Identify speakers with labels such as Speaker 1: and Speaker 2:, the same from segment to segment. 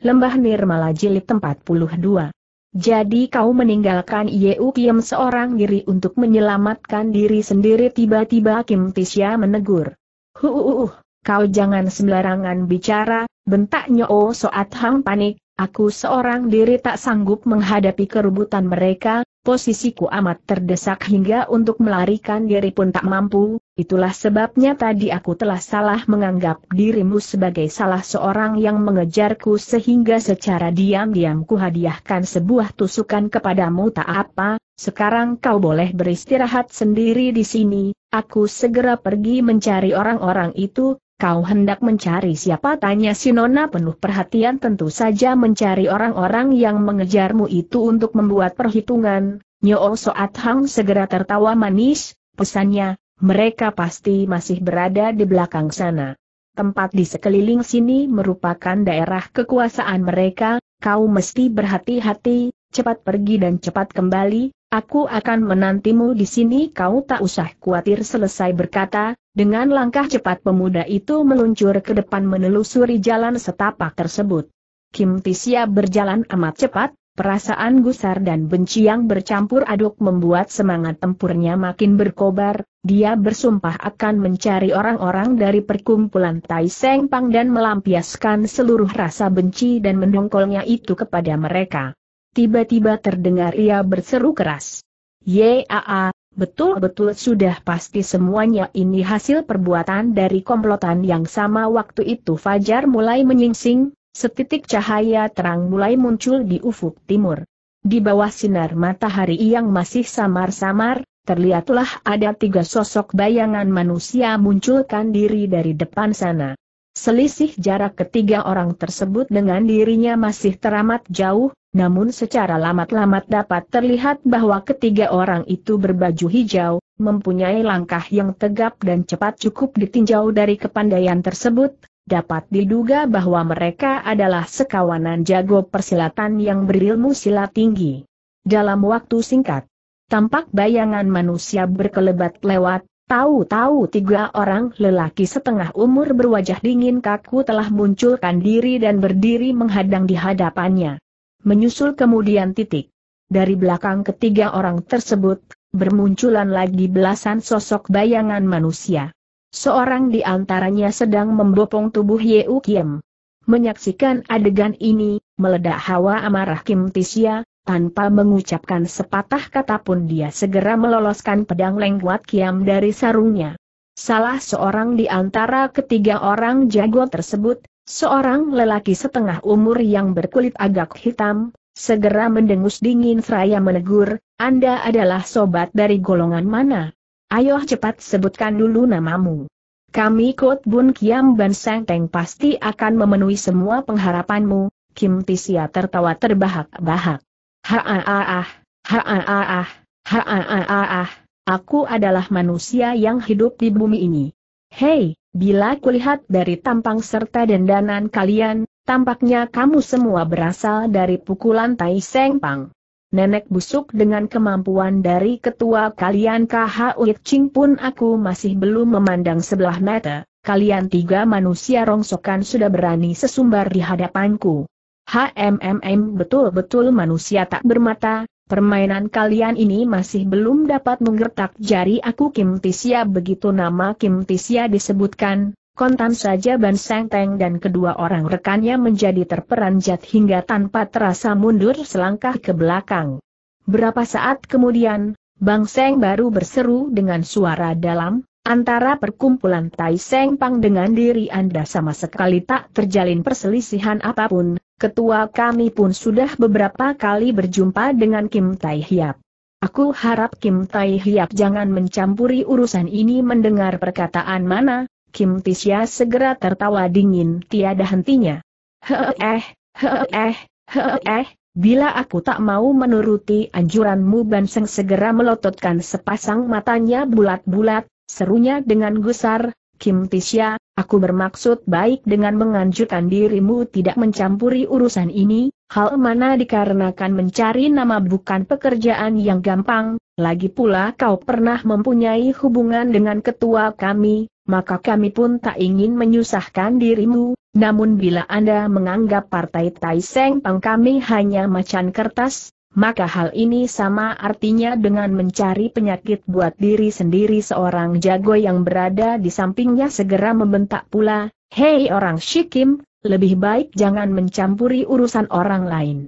Speaker 1: Lembah Nirmala Jilid 42. Jadi kau meninggalkan Yeu Kim seorang diri untuk menyelamatkan diri sendiri tiba-tiba Kim Tisya menegur. Huuuh, kau jangan sembarangan bicara, bentak Nyoo Soat Hang panik, aku seorang diri tak sanggup menghadapi kerubutan mereka, posisiku amat terdesak hingga untuk melarikan diri pun tak mampu, itulah sebabnya tadi aku telah salah menganggap dirimu sebagai salah seorang yang mengejarku sehingga secara diam-diam ku hadiahkan sebuah tusukan kepadamu tak apa, sekarang kau boleh beristirahat sendiri di sini, aku segera pergi mencari orang-orang itu, Kau hendak mencari siapa? Tanya Sinona penuh perhatian tentu saja mencari orang-orang yang mengejarmu itu untuk membuat perhitungan. Nyo Soat Hang segera tertawa manis, pesannya, mereka pasti masih berada di belakang sana. Tempat di sekeliling sini merupakan daerah kekuasaan mereka, kau mesti berhati-hati, cepat pergi dan cepat kembali, aku akan menantimu di sini kau tak usah khawatir selesai berkata, dengan langkah cepat pemuda itu meluncur ke depan menelusuri jalan setapak tersebut. Kim Tisya berjalan amat cepat, perasaan gusar dan benci yang bercampur aduk membuat semangat tempurnya makin berkobar, dia bersumpah akan mencari orang-orang dari perkumpulan Tai Seng Pang dan melampiaskan seluruh rasa benci dan mendongkolnya itu kepada mereka. Tiba-tiba terdengar ia berseru keras. Yaa, betul-betul sudah pasti semuanya ini hasil perbuatan dari komplotan yang sama waktu itu Fajar mulai menyingsing, setitik cahaya terang mulai muncul di ufuk timur. Di bawah sinar matahari yang masih samar-samar, terlihatlah ada tiga sosok bayangan manusia munculkan diri dari depan sana. Selisih jarak ketiga orang tersebut dengan dirinya masih teramat jauh, namun secara lamat-lamat dapat terlihat bahwa ketiga orang itu berbaju hijau, mempunyai langkah yang tegap dan cepat cukup ditinjau dari kepandaian tersebut, dapat diduga bahwa mereka adalah sekawanan jago persilatan yang berilmu silat tinggi. Dalam waktu singkat, tampak bayangan manusia berkelebat lewat, Tahu-tahu tiga orang lelaki setengah umur berwajah dingin kaku telah munculkan diri dan berdiri menghadang di hadapannya. Menyusul kemudian titik. Dari belakang ketiga orang tersebut, bermunculan lagi belasan sosok bayangan manusia. Seorang di antaranya sedang membopong tubuh Yeu Kim. Menyaksikan adegan ini, meledak hawa amarah Kim Tisya, tanpa mengucapkan sepatah kata pun dia segera meloloskan pedang lengkuat Kiam dari sarungnya. Salah seorang di antara ketiga orang jago tersebut, Seorang lelaki setengah umur yang berkulit agak hitam, segera mendengus dingin seraya menegur, Anda adalah sobat dari golongan mana? Ayo cepat sebutkan dulu namamu. Kami Kot Bun Kiam Ban Seng Teng pasti akan memenuhi semua pengharapanmu, Kim Tisia tertawa terbahak-bahak. Ha-ah-ah, ha-ah-ah, ha-ah-ah, aku adalah manusia yang hidup di bumi ini. Hei, Bila kulihat dari tampang serta dendanan kalian, tampaknya kamu semua berasal dari pukulan Tai Seng Pang. Nenek busuk dengan kemampuan dari ketua kalian KH Ching pun aku masih belum memandang sebelah mata, kalian tiga manusia rongsokan sudah berani sesumbar di hadapanku. HMMM betul-betul manusia tak bermata, Permainan kalian ini masih belum dapat menggertak jari aku Kim Tisya begitu nama Kim Tisya disebutkan, kontan saja Ban Seng Teng dan kedua orang rekannya menjadi terperanjat hingga tanpa terasa mundur selangkah ke belakang. Berapa saat kemudian, Bang Seng baru berseru dengan suara dalam, antara perkumpulan Tai Seng Pang dengan diri Anda sama sekali tak terjalin perselisihan apapun, Ketua kami pun sudah beberapa kali berjumpa dengan Kim Tai Hiap. Aku harap Kim Tai Hiap jangan mencampuri urusan ini mendengar perkataan mana, Kim Tisya segera tertawa dingin tiada hentinya. Heeh, eh, heeh, eh, heeh, eh, bila aku tak mau menuruti anjuranmu Banseng segera melototkan sepasang matanya bulat-bulat, serunya dengan gusar, Kim Tisya, aku bermaksud baik dengan menganjurkan dirimu tidak mencampuri urusan ini, hal mana dikarenakan mencari nama bukan pekerjaan yang gampang, lagi pula kau pernah mempunyai hubungan dengan ketua kami, maka kami pun tak ingin menyusahkan dirimu, namun bila Anda menganggap partai Seng Pang kami hanya macan kertas, maka hal ini sama artinya dengan mencari penyakit buat diri sendiri seorang jago yang berada di sampingnya segera membentak pula, Hei orang Shikim, lebih baik jangan mencampuri urusan orang lain.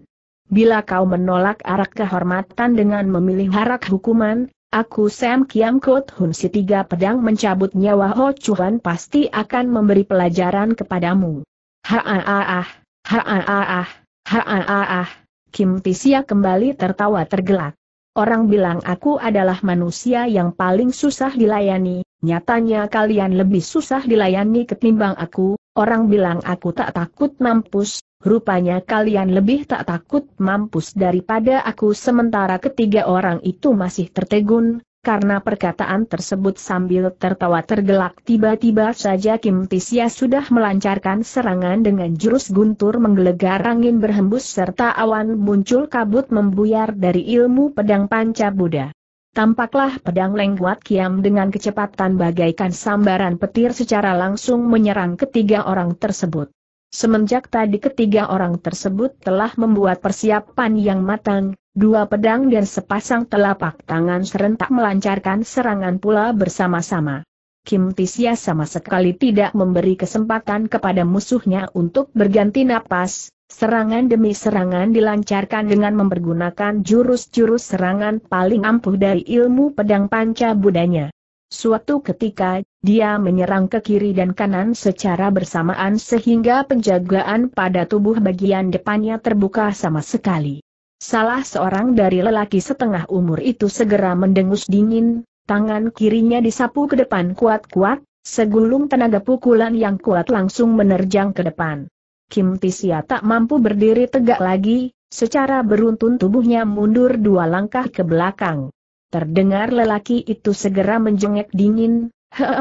Speaker 1: Bila kau menolak arak kehormatan dengan memilih harak hukuman, aku Sam Kiam kut Hun si tiga pedang mencabut nyawa Ho Chuan pasti akan memberi pelajaran kepadamu. Ha ah ah ha ah ah ha ah ah. Kim Pisia kembali tertawa tergelak. Orang bilang aku adalah manusia yang paling susah dilayani, nyatanya kalian lebih susah dilayani ketimbang aku, orang bilang aku tak takut mampus, rupanya kalian lebih tak takut mampus daripada aku sementara ketiga orang itu masih tertegun, karena perkataan tersebut sambil tertawa tergelak tiba-tiba saja Kim Tisya sudah melancarkan serangan dengan jurus guntur menggelegar angin berhembus serta awan muncul kabut membuyar dari ilmu pedang panca Buddha. Tampaklah pedang lengkuat kiam dengan kecepatan bagaikan sambaran petir secara langsung menyerang ketiga orang tersebut. Semenjak tadi ketiga orang tersebut telah membuat persiapan yang matang, Dua pedang dan sepasang telapak tangan serentak melancarkan serangan pula bersama-sama. Kim Tisya sama sekali tidak memberi kesempatan kepada musuhnya untuk berganti napas, serangan demi serangan dilancarkan dengan mempergunakan jurus-jurus serangan paling ampuh dari ilmu pedang panca budanya. Suatu ketika, dia menyerang ke kiri dan kanan secara bersamaan sehingga penjagaan pada tubuh bagian depannya terbuka sama sekali. Salah seorang dari lelaki setengah umur itu segera mendengus dingin, tangan kirinya disapu ke depan kuat-kuat, segulung tenaga pukulan yang kuat langsung menerjang ke depan. Kim Tisia tak mampu berdiri tegak lagi, secara beruntun tubuhnya mundur dua langkah ke belakang. Terdengar lelaki itu segera menjengek dingin,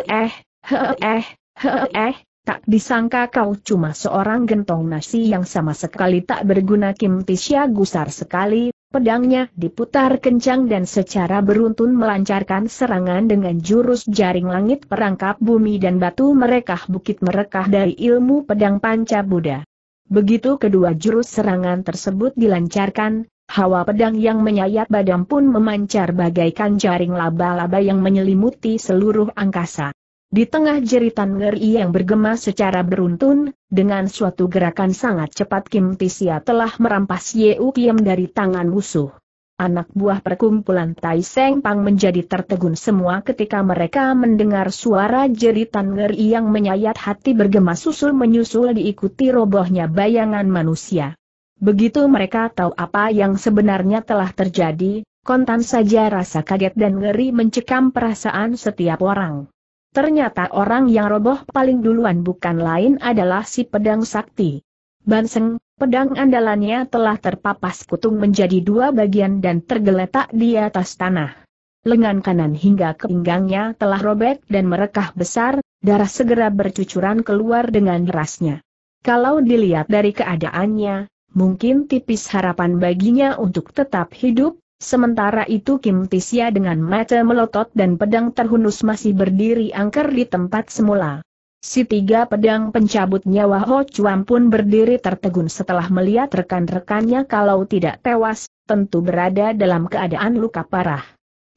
Speaker 1: eh, he eh, he eh. Tak disangka kau cuma seorang gentong nasi yang sama sekali tak berguna Kim Tisya gusar sekali, pedangnya diputar kencang dan secara beruntun melancarkan serangan dengan jurus jaring langit perangkap bumi dan batu merekah bukit merekah dari ilmu pedang panca Buddha. Begitu kedua jurus serangan tersebut dilancarkan, hawa pedang yang menyayat badan pun memancar bagaikan jaring laba-laba yang menyelimuti seluruh angkasa. Di tengah jeritan ngeri yang bergema secara beruntun, dengan suatu gerakan sangat cepat Kim Tisia telah merampas Yeu Kim dari tangan musuh. Anak buah perkumpulan Tai Seng Pang menjadi tertegun semua ketika mereka mendengar suara jeritan ngeri yang menyayat hati bergema susul-menyusul diikuti robohnya bayangan manusia. Begitu mereka tahu apa yang sebenarnya telah terjadi, kontan saja rasa kaget dan ngeri mencekam perasaan setiap orang. Ternyata orang yang roboh paling duluan bukan lain adalah si pedang sakti. Banseng, pedang andalannya telah terpapas kutung menjadi dua bagian dan tergeletak di atas tanah. Lengan kanan hingga ke pinggangnya telah robek dan merekah besar, darah segera bercucuran keluar dengan derasnya. Kalau dilihat dari keadaannya, mungkin tipis harapan baginya untuk tetap hidup, Sementara itu Kim Tisya dengan mata melotot dan pedang terhunus masih berdiri angker di tempat semula. Si tiga pedang pencabut nyawa Ho Chuan pun berdiri tertegun setelah melihat rekan-rekannya kalau tidak tewas, tentu berada dalam keadaan luka parah.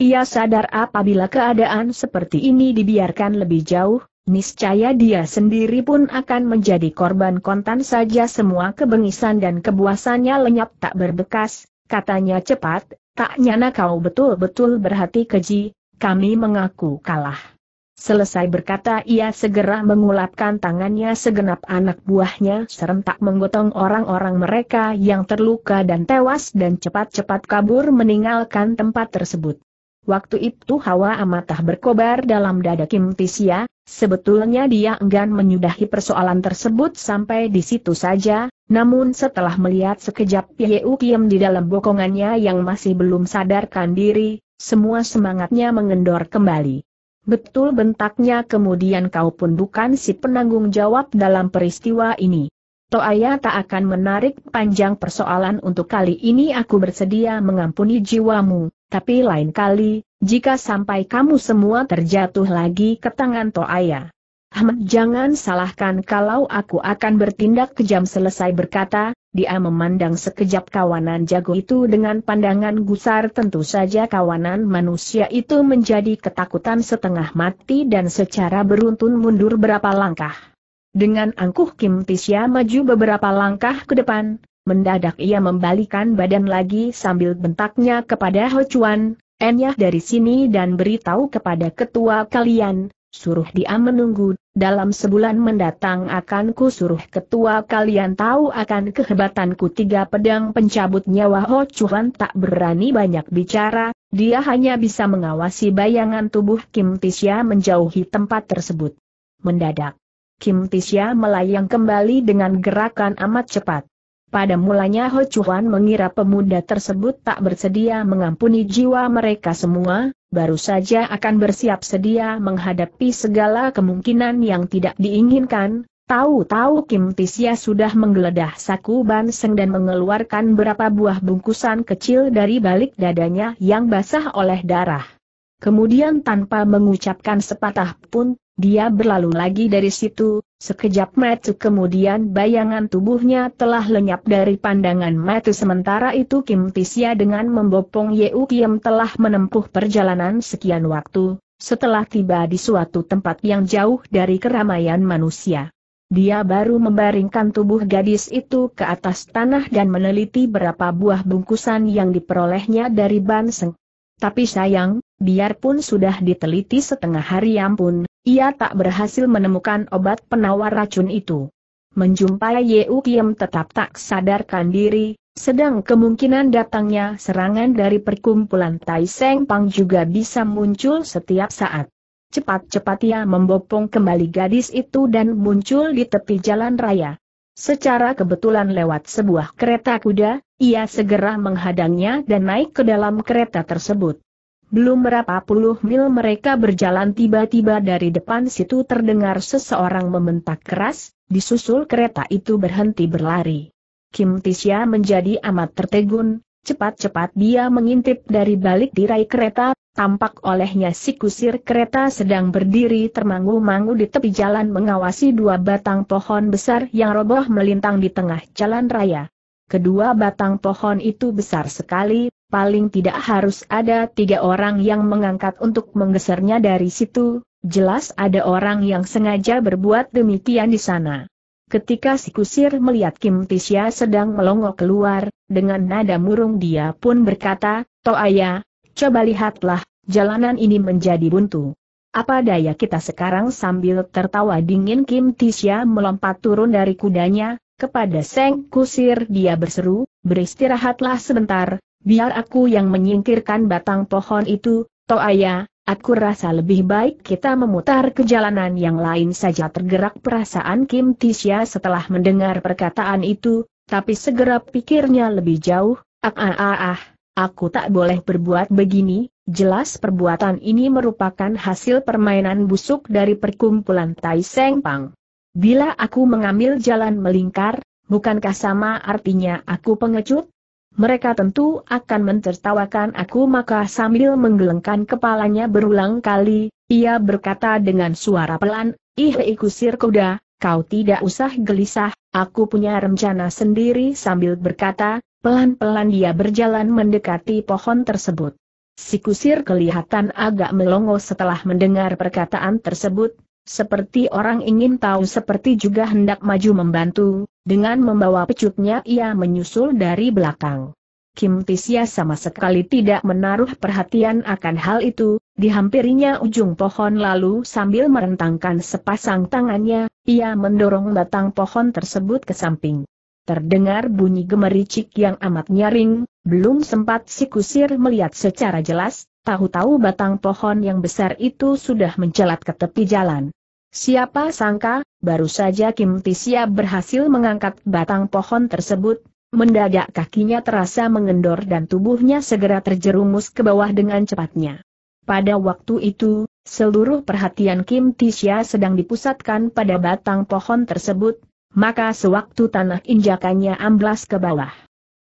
Speaker 1: Ia sadar apabila keadaan seperti ini dibiarkan lebih jauh, niscaya dia sendiri pun akan menjadi korban kontan saja semua kebengisan dan kebuasannya lenyap tak berbekas, katanya cepat, Tak nyana kau betul-betul berhati keji, kami mengaku kalah. Selesai berkata ia segera mengulapkan tangannya segenap anak buahnya serentak menggotong orang-orang mereka yang terluka dan tewas dan cepat-cepat kabur meninggalkan tempat tersebut. Waktu itu hawa amatah berkobar dalam dada Kim Tisia, Sebetulnya dia enggan menyudahi persoalan tersebut sampai di situ saja, namun setelah melihat sekejap Yeu Kiem di dalam bokongannya yang masih belum sadarkan diri, semua semangatnya mengendor kembali. Betul bentaknya kemudian kau pun bukan si penanggung jawab dalam peristiwa ini. Toaya tak akan menarik panjang persoalan untuk kali ini aku bersedia mengampuni jiwamu, tapi lain kali, jika sampai kamu semua terjatuh lagi ke tangan Toaya. Ahmad jangan salahkan kalau aku akan bertindak kejam selesai berkata, dia memandang sekejap kawanan jago itu dengan pandangan gusar tentu saja kawanan manusia itu menjadi ketakutan setengah mati dan secara beruntun mundur berapa langkah. Dengan angkuh Kim Tisya maju beberapa langkah ke depan, mendadak ia membalikan badan lagi sambil bentaknya kepada Ho Chuan, Enyah dari sini dan beritahu kepada ketua kalian, suruh dia menunggu, dalam sebulan mendatang akan ku suruh ketua kalian tahu akan kehebatanku tiga pedang pencabut nyawa Ho Chuan tak berani banyak bicara, dia hanya bisa mengawasi bayangan tubuh Kim Tisya menjauhi tempat tersebut. Mendadak, Kim Tisya melayang kembali dengan gerakan amat cepat. Pada mulanya Ho Chuan mengira pemuda tersebut tak bersedia mengampuni jiwa mereka semua, baru saja akan bersiap sedia menghadapi segala kemungkinan yang tidak diinginkan, Tahu-tahu Kim Tisya sudah menggeledah saku Banseng dan mengeluarkan beberapa buah bungkusan kecil dari balik dadanya yang basah oleh darah. Kemudian tanpa mengucapkan sepatah pun, dia berlalu lagi dari situ, sekejap mata kemudian bayangan tubuhnya telah lenyap dari pandangan mata. sementara itu Kim Tisya dengan membopong Yeu Kiem telah menempuh perjalanan sekian waktu, setelah tiba di suatu tempat yang jauh dari keramaian manusia. Dia baru membaringkan tubuh gadis itu ke atas tanah dan meneliti berapa buah bungkusan yang diperolehnya dari Banseng. Tapi sayang, biarpun sudah diteliti setengah hari ya ampun, ia tak berhasil menemukan obat penawar racun itu. Menjumpai U Kiem tetap tak sadarkan diri, sedang kemungkinan datangnya serangan dari perkumpulan Tai Seng Pang juga bisa muncul setiap saat. Cepat-cepat ia membopong kembali gadis itu dan muncul di tepi jalan raya. Secara kebetulan lewat sebuah kereta kuda, ia segera menghadangnya dan naik ke dalam kereta tersebut. Belum berapa puluh mil mereka berjalan tiba-tiba dari depan situ terdengar seseorang membentak keras, disusul kereta itu berhenti berlari. Kim Tisya menjadi amat tertegun, cepat-cepat dia mengintip dari balik tirai kereta, tampak olehnya si kusir kereta sedang berdiri termangu-mangu di tepi jalan mengawasi dua batang pohon besar yang roboh melintang di tengah jalan raya. Kedua batang pohon itu besar sekali, paling tidak harus ada tiga orang yang mengangkat untuk menggesernya dari situ, jelas ada orang yang sengaja berbuat demikian di sana. Ketika si kusir melihat Kim Tisya sedang melongo keluar, dengan nada murung dia pun berkata, Toaya, coba lihatlah, jalanan ini menjadi buntu. Apa daya kita sekarang sambil tertawa dingin Kim Tisya melompat turun dari kudanya, kepada Seng Kusir dia berseru, beristirahatlah sebentar, Biar aku yang menyingkirkan batang pohon itu, ayah, aku rasa lebih baik kita memutar ke jalanan yang lain saja tergerak perasaan Kim Tisya setelah mendengar perkataan itu, tapi segera pikirnya lebih jauh, ah ah ah ah, aku tak boleh berbuat begini, jelas perbuatan ini merupakan hasil permainan busuk dari perkumpulan Tai Seng Pang. Bila aku mengambil jalan melingkar, bukankah sama artinya aku pengecut? mereka tentu akan mentertawakan aku maka sambil menggelengkan kepalanya berulang kali, ia berkata dengan suara pelan, Ih ikusir kuda, kau tidak usah gelisah, aku punya rencana sendiri sambil berkata, pelan-pelan dia berjalan mendekati pohon tersebut. Si kusir kelihatan agak melongo setelah mendengar perkataan tersebut, seperti orang ingin tahu seperti juga hendak maju membantu, dengan membawa pecutnya ia menyusul dari belakang. Kim Tisya sama sekali tidak menaruh perhatian akan hal itu, dihampirinya ujung pohon lalu sambil merentangkan sepasang tangannya, ia mendorong batang pohon tersebut ke samping. Terdengar bunyi gemericik yang amat nyaring, belum sempat si kusir melihat secara jelas, Tahu-tahu batang pohon yang besar itu sudah mencelat ke tepi jalan. Siapa sangka, baru saja Kim Tisia berhasil mengangkat batang pohon tersebut, mendadak kakinya terasa mengendor dan tubuhnya segera terjerumus ke bawah dengan cepatnya. Pada waktu itu, seluruh perhatian Kim Tisia sedang dipusatkan pada batang pohon tersebut, maka sewaktu tanah injakannya amblas ke bawah.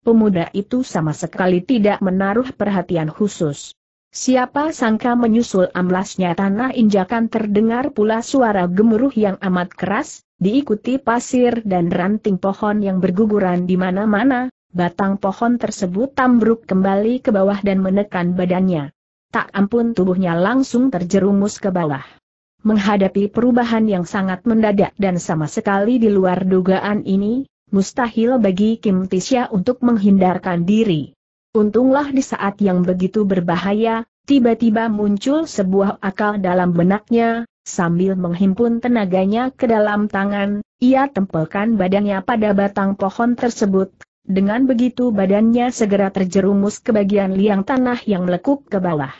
Speaker 1: Pemuda itu sama sekali tidak menaruh perhatian khusus. Siapa sangka menyusul amblasnya tanah injakan terdengar pula suara gemuruh yang amat keras, diikuti pasir dan ranting pohon yang berguguran di mana-mana, batang pohon tersebut tambruk kembali ke bawah dan menekan badannya. Tak ampun tubuhnya langsung terjerumus ke bawah. Menghadapi perubahan yang sangat mendadak dan sama sekali di luar dugaan ini, mustahil bagi Kim Tisha untuk menghindarkan diri. Untunglah di saat yang begitu berbahaya, tiba-tiba muncul sebuah akal dalam benaknya, sambil menghimpun tenaganya ke dalam tangan, ia tempelkan badannya pada batang pohon tersebut. Dengan begitu badannya segera terjerumus ke bagian liang tanah yang lekuk ke bawah.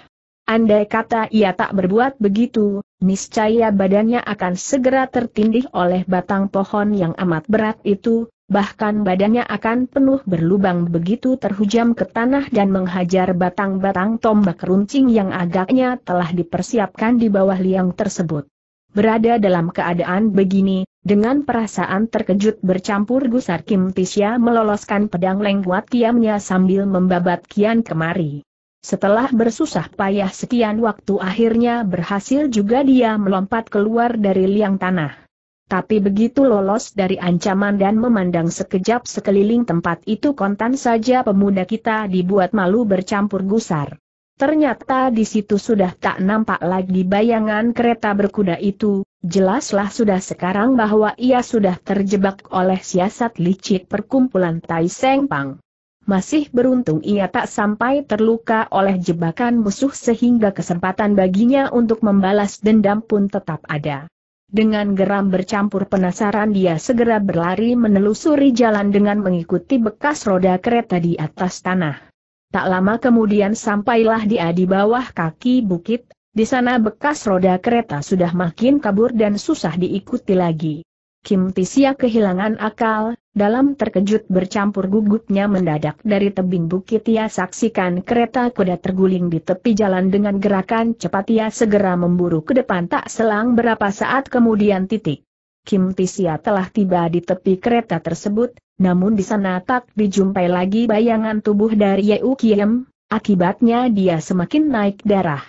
Speaker 1: Andai kata ia tak berbuat begitu, niscaya badannya akan segera tertindih oleh batang pohon yang amat berat itu, bahkan badannya akan penuh berlubang begitu terhujam ke tanah dan menghajar batang-batang tombak runcing yang agaknya telah dipersiapkan di bawah liang tersebut. Berada dalam keadaan begini, dengan perasaan terkejut bercampur gusar Kim Tisya meloloskan pedang lengkuat kiamnya sambil membabat kian kemari. Setelah bersusah payah sekian waktu akhirnya berhasil juga dia melompat keluar dari liang tanah. Tapi begitu lolos dari ancaman dan memandang sekejap sekeliling tempat itu kontan saja pemuda kita dibuat malu bercampur gusar. Ternyata di situ sudah tak nampak lagi bayangan kereta berkuda itu, jelaslah sudah sekarang bahwa ia sudah terjebak oleh siasat licik perkumpulan Tai Seng Pang. Masih beruntung ia tak sampai terluka oleh jebakan musuh sehingga kesempatan baginya untuk membalas dendam pun tetap ada. Dengan geram bercampur penasaran dia segera berlari menelusuri jalan dengan mengikuti bekas roda kereta di atas tanah. Tak lama kemudian sampailah dia di bawah kaki bukit, di sana bekas roda kereta sudah makin kabur dan susah diikuti lagi. Kim Tisia kehilangan akal, dalam terkejut bercampur gugupnya mendadak dari tebing bukit ia saksikan kereta kuda terguling di tepi jalan dengan gerakan cepat ia segera memburu ke depan tak selang berapa saat kemudian titik. Kim Tisia telah tiba di tepi kereta tersebut, namun di sana tak dijumpai lagi bayangan tubuh dari Yeu Kiem, akibatnya dia semakin naik darah.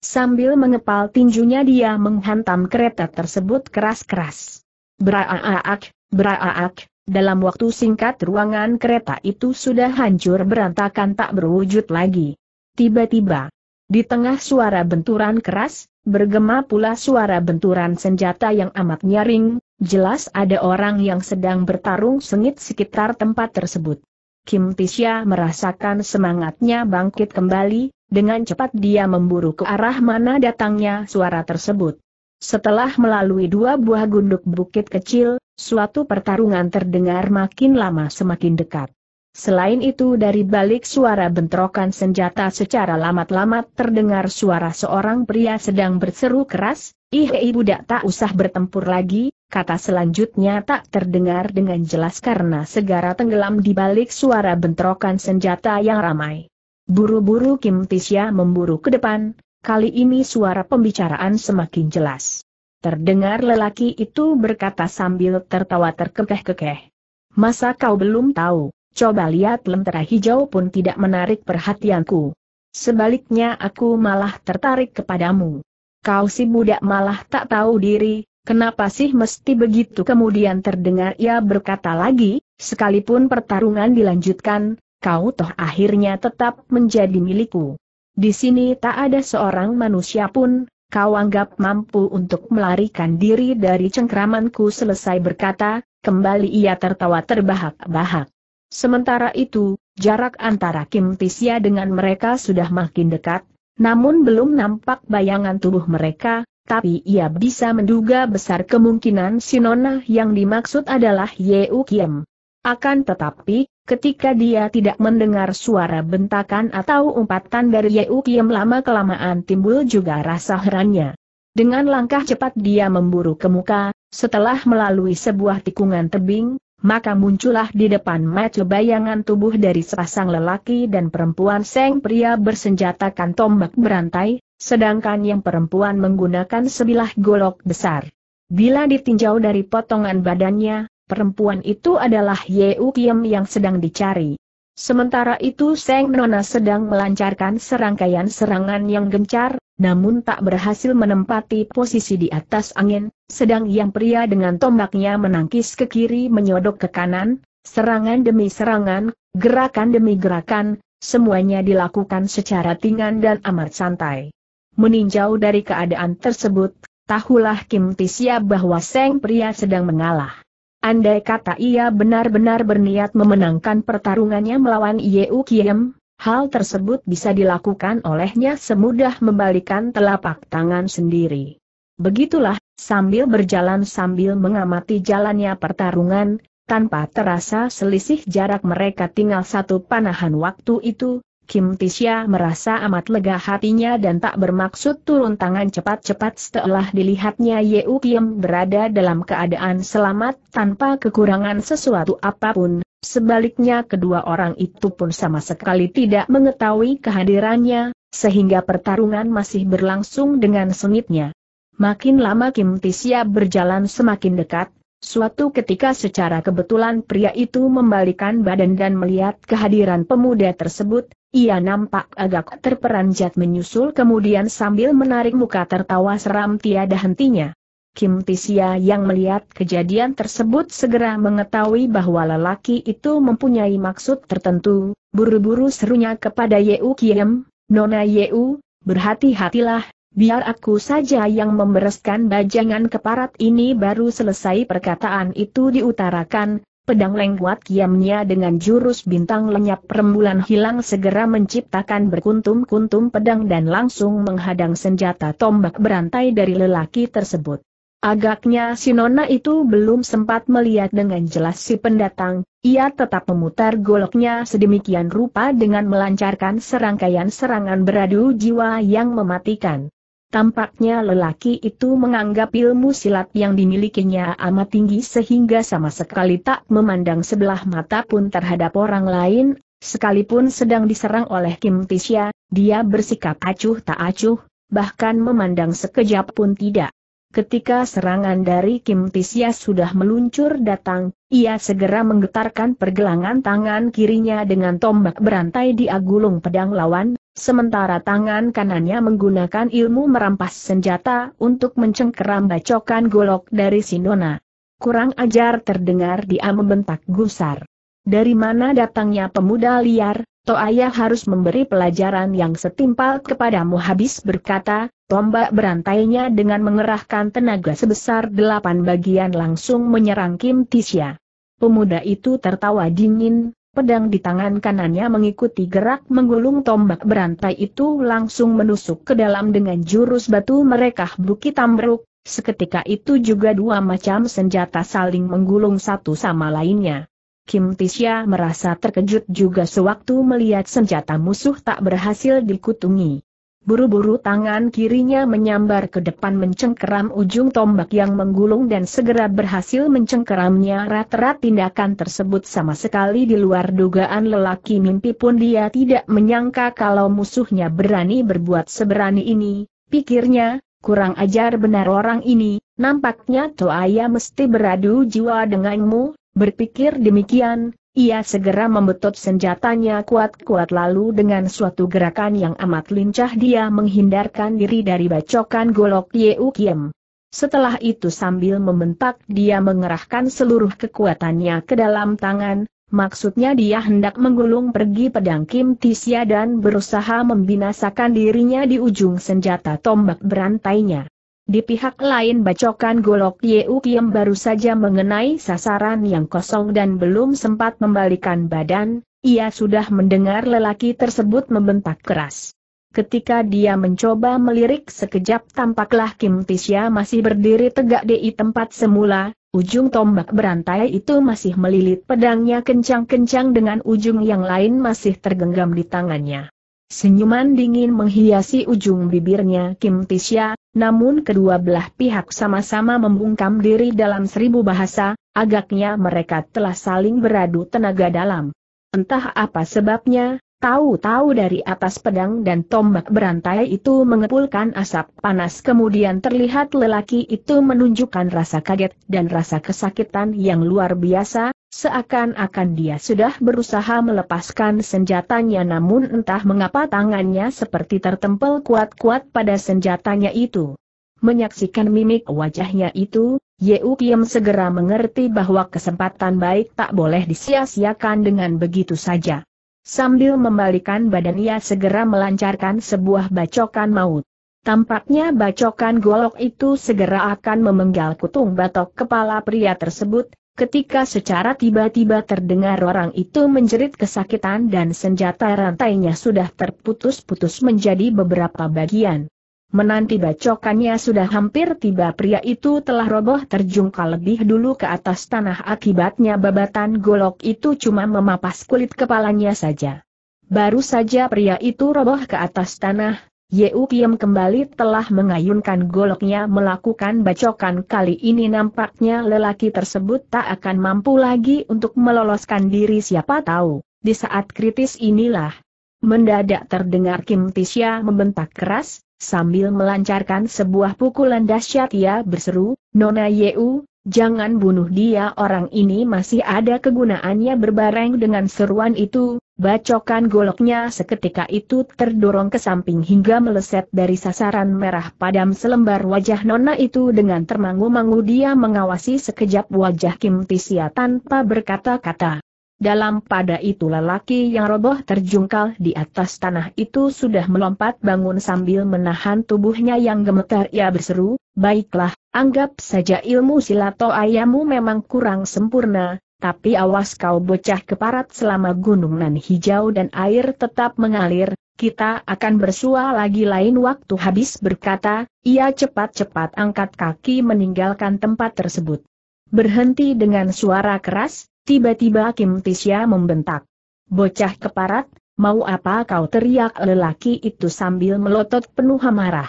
Speaker 1: Sambil mengepal tinjunya dia menghantam kereta tersebut keras-keras. Braaak, braaak, dalam waktu singkat ruangan kereta itu sudah hancur berantakan tak berwujud lagi. Tiba-tiba, di tengah suara benturan keras, bergema pula suara benturan senjata yang amat nyaring, jelas ada orang yang sedang bertarung sengit sekitar tempat tersebut. Kim Tisha merasakan semangatnya bangkit kembali, dengan cepat dia memburu ke arah mana datangnya suara tersebut. Setelah melalui dua buah gunduk bukit kecil, suatu pertarungan terdengar makin lama semakin dekat. Selain itu dari balik suara bentrokan senjata secara lamat-lamat terdengar suara seorang pria sedang berseru keras, Ih budak tak usah bertempur lagi, kata selanjutnya tak terdengar dengan jelas karena segara tenggelam di balik suara bentrokan senjata yang ramai. Buru-buru Kim Tisya memburu ke depan, Kali ini suara pembicaraan semakin jelas. Terdengar lelaki itu berkata sambil tertawa terkekeh-kekeh. Masa kau belum tahu, coba lihat lentera hijau pun tidak menarik perhatianku. Sebaliknya aku malah tertarik kepadamu. Kau si budak malah tak tahu diri, kenapa sih mesti begitu kemudian terdengar ia berkata lagi, sekalipun pertarungan dilanjutkan, kau toh akhirnya tetap menjadi milikku. Di sini tak ada seorang manusia pun, kau anggap mampu untuk melarikan diri dari cengkramanku selesai berkata, kembali ia tertawa terbahak-bahak. Sementara itu, jarak antara Kim Tisya dengan mereka sudah makin dekat, namun belum nampak bayangan tubuh mereka, tapi ia bisa menduga besar kemungkinan Sinona yang dimaksud adalah Yeu Kim. Akan tetapi, Ketika dia tidak mendengar suara bentakan atau umpatan dari Yeu Kiem lama-kelamaan timbul juga rasa herannya. Dengan langkah cepat dia memburu ke muka, setelah melalui sebuah tikungan tebing, maka muncullah di depan mata bayangan tubuh dari sepasang lelaki dan perempuan seng pria bersenjatakan tombak berantai, sedangkan yang perempuan menggunakan sebilah golok besar. Bila ditinjau dari potongan badannya, perempuan itu adalah Yeu Kiem yang sedang dicari. Sementara itu Seng Nona sedang melancarkan serangkaian serangan yang gencar, namun tak berhasil menempati posisi di atas angin, sedang yang pria dengan tombaknya menangkis ke kiri menyodok ke kanan, serangan demi serangan, gerakan demi gerakan, semuanya dilakukan secara ringan dan amat santai. Meninjau dari keadaan tersebut, tahulah Kim Tisya bahwa Seng pria sedang mengalah. Andai kata ia benar-benar berniat memenangkan pertarungannya melawan Yeu Kiem, hal tersebut bisa dilakukan olehnya semudah membalikan telapak tangan sendiri. Begitulah, sambil berjalan sambil mengamati jalannya pertarungan, tanpa terasa selisih jarak mereka tinggal satu panahan waktu itu, Kim Tisya merasa amat lega hatinya dan tak bermaksud turun tangan cepat-cepat setelah dilihatnya Ye U Kim berada dalam keadaan selamat tanpa kekurangan sesuatu apapun. Sebaliknya kedua orang itu pun sama sekali tidak mengetahui kehadirannya, sehingga pertarungan masih berlangsung dengan sengitnya. Makin lama Kim Tisya berjalan semakin dekat, Suatu ketika secara kebetulan pria itu membalikan badan dan melihat kehadiran pemuda tersebut, ia nampak agak terperanjat menyusul kemudian sambil menarik muka tertawa seram tiada hentinya. Kim Tisia yang melihat kejadian tersebut segera mengetahui bahwa lelaki itu mempunyai maksud tertentu, buru-buru serunya kepada Yeu Kiem, Nona Yeu, berhati-hatilah, biar aku saja yang membereskan bajangan keparat ini baru selesai perkataan itu diutarakan, Pedang lengkuat kiamnya dengan jurus bintang lenyap rembulan hilang segera menciptakan berkuntum-kuntum pedang dan langsung menghadang senjata tombak berantai dari lelaki tersebut. Agaknya si nona itu belum sempat melihat dengan jelas si pendatang, ia tetap memutar goloknya sedemikian rupa dengan melancarkan serangkaian serangan beradu jiwa yang mematikan. Tampaknya lelaki itu menganggap ilmu silat yang dimilikinya amat tinggi sehingga sama sekali tak memandang sebelah mata pun terhadap orang lain, sekalipun sedang diserang oleh Kim Tisya, dia bersikap acuh tak acuh, bahkan memandang sekejap pun tidak. Ketika serangan dari Kim Tisya sudah meluncur datang, ia segera menggetarkan pergelangan tangan kirinya dengan tombak berantai di agulung pedang lawan, Sementara tangan kanannya menggunakan ilmu merampas senjata untuk mencengkeram bacokan golok dari Sinona. Kurang ajar terdengar dia membentak gusar. Dari mana datangnya pemuda liar, Toaya harus memberi pelajaran yang setimpal kepadamu habis berkata, tombak berantainya dengan mengerahkan tenaga sebesar delapan bagian langsung menyerang Kim Tisya. Pemuda itu tertawa dingin, pedang di tangan kanannya mengikuti gerak menggulung tombak berantai itu langsung menusuk ke dalam dengan jurus batu mereka bukit tambruk, seketika itu juga dua macam senjata saling menggulung satu sama lainnya. Kim Tisya merasa terkejut juga sewaktu melihat senjata musuh tak berhasil dikutungi. Buru-buru tangan kirinya menyambar ke depan mencengkeram ujung tombak yang menggulung dan segera berhasil mencengkeramnya Rat-rat tindakan tersebut sama sekali di luar dugaan lelaki mimpi pun dia tidak menyangka kalau musuhnya berani berbuat seberani ini, pikirnya, kurang ajar benar orang ini, nampaknya Toaya mesti beradu jiwa denganmu, berpikir demikian, ia segera membetot senjatanya kuat-kuat lalu dengan suatu gerakan yang amat lincah dia menghindarkan diri dari bacokan golok Yeu Kiem. Setelah itu sambil membentak dia mengerahkan seluruh kekuatannya ke dalam tangan, maksudnya dia hendak menggulung pergi pedang Kim Tisya dan berusaha membinasakan dirinya di ujung senjata tombak berantainya. Di pihak lain bacokan golok Yeu Kiem baru saja mengenai sasaran yang kosong dan belum sempat membalikan badan, ia sudah mendengar lelaki tersebut membentak keras. Ketika dia mencoba melirik sekejap tampaklah Kim Tisya masih berdiri tegak di tempat semula, ujung tombak berantai itu masih melilit pedangnya kencang-kencang dengan ujung yang lain masih tergenggam di tangannya. Senyuman dingin menghiasi ujung bibirnya Kim Tisha, namun kedua belah pihak sama-sama membungkam diri dalam seribu bahasa, agaknya mereka telah saling beradu tenaga dalam. Entah apa sebabnya, tahu-tahu dari atas pedang dan tombak berantai itu mengepulkan asap panas kemudian terlihat lelaki itu menunjukkan rasa kaget dan rasa kesakitan yang luar biasa, Seakan-akan dia sudah berusaha melepaskan senjatanya namun entah mengapa tangannya seperti tertempel kuat-kuat pada senjatanya itu. Menyaksikan mimik wajahnya itu, Yeu Piem segera mengerti bahwa kesempatan baik tak boleh disia-siakan dengan begitu saja. Sambil membalikan badan ia segera melancarkan sebuah bacokan maut. Tampaknya bacokan golok itu segera akan memenggal kutung batok kepala pria tersebut, ketika secara tiba-tiba terdengar orang itu menjerit kesakitan dan senjata rantainya sudah terputus-putus menjadi beberapa bagian. Menanti bacokannya sudah hampir tiba pria itu telah roboh terjungkal lebih dulu ke atas tanah akibatnya babatan golok itu cuma memapas kulit kepalanya saja. Baru saja pria itu roboh ke atas tanah, Yeu Kiem kembali telah mengayunkan goloknya melakukan bacokan kali ini nampaknya lelaki tersebut tak akan mampu lagi untuk meloloskan diri siapa tahu. Di saat kritis inilah, mendadak terdengar Kim Tishya membentak keras, sambil melancarkan sebuah pukulan dahsyat ia berseru, Nona Yeu, Jangan bunuh dia orang ini masih ada kegunaannya berbareng dengan seruan itu, bacokan goloknya seketika itu terdorong ke samping hingga meleset dari sasaran merah padam selembar wajah nona itu dengan termangu-mangu dia mengawasi sekejap wajah Kim Tisia tanpa berkata-kata. Dalam pada itu lelaki yang roboh terjungkal di atas tanah itu sudah melompat bangun sambil menahan tubuhnya yang gemetar ia berseru, baiklah, Anggap saja ilmu silato ayamu memang kurang sempurna, tapi awas kau bocah keparat selama gunung nan hijau dan air tetap mengalir, kita akan bersua lagi lain waktu habis berkata, ia cepat-cepat angkat kaki meninggalkan tempat tersebut. Berhenti dengan suara keras, tiba-tiba Kim Tisya membentak. Bocah keparat, mau apa kau teriak lelaki itu sambil melotot penuh amarah.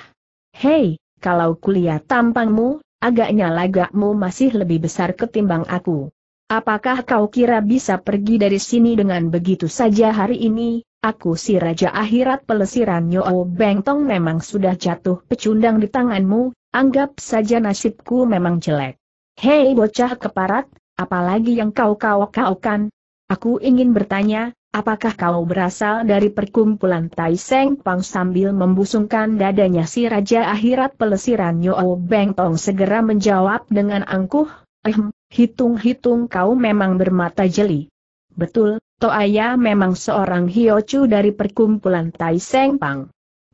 Speaker 1: Hei, kalau kulihat tampangmu, agaknya lagakmu masih lebih besar ketimbang aku. Apakah kau kira bisa pergi dari sini dengan begitu saja hari ini? Aku si Raja Akhirat pelesiran Nyo Bengtong memang sudah jatuh pecundang di tanganmu, anggap saja nasibku memang jelek. Hei bocah keparat, apalagi yang kau kau kau kan? Aku ingin bertanya, Apakah kau berasal dari perkumpulan Tai Seng Pang sambil membusungkan dadanya si Raja Akhirat pelesiran Yo Beng Tong segera menjawab dengan angkuh, ehm, hitung-hitung kau memang bermata jeli. Betul, Toaya memang seorang Hiochu dari perkumpulan Tai Seng Pang.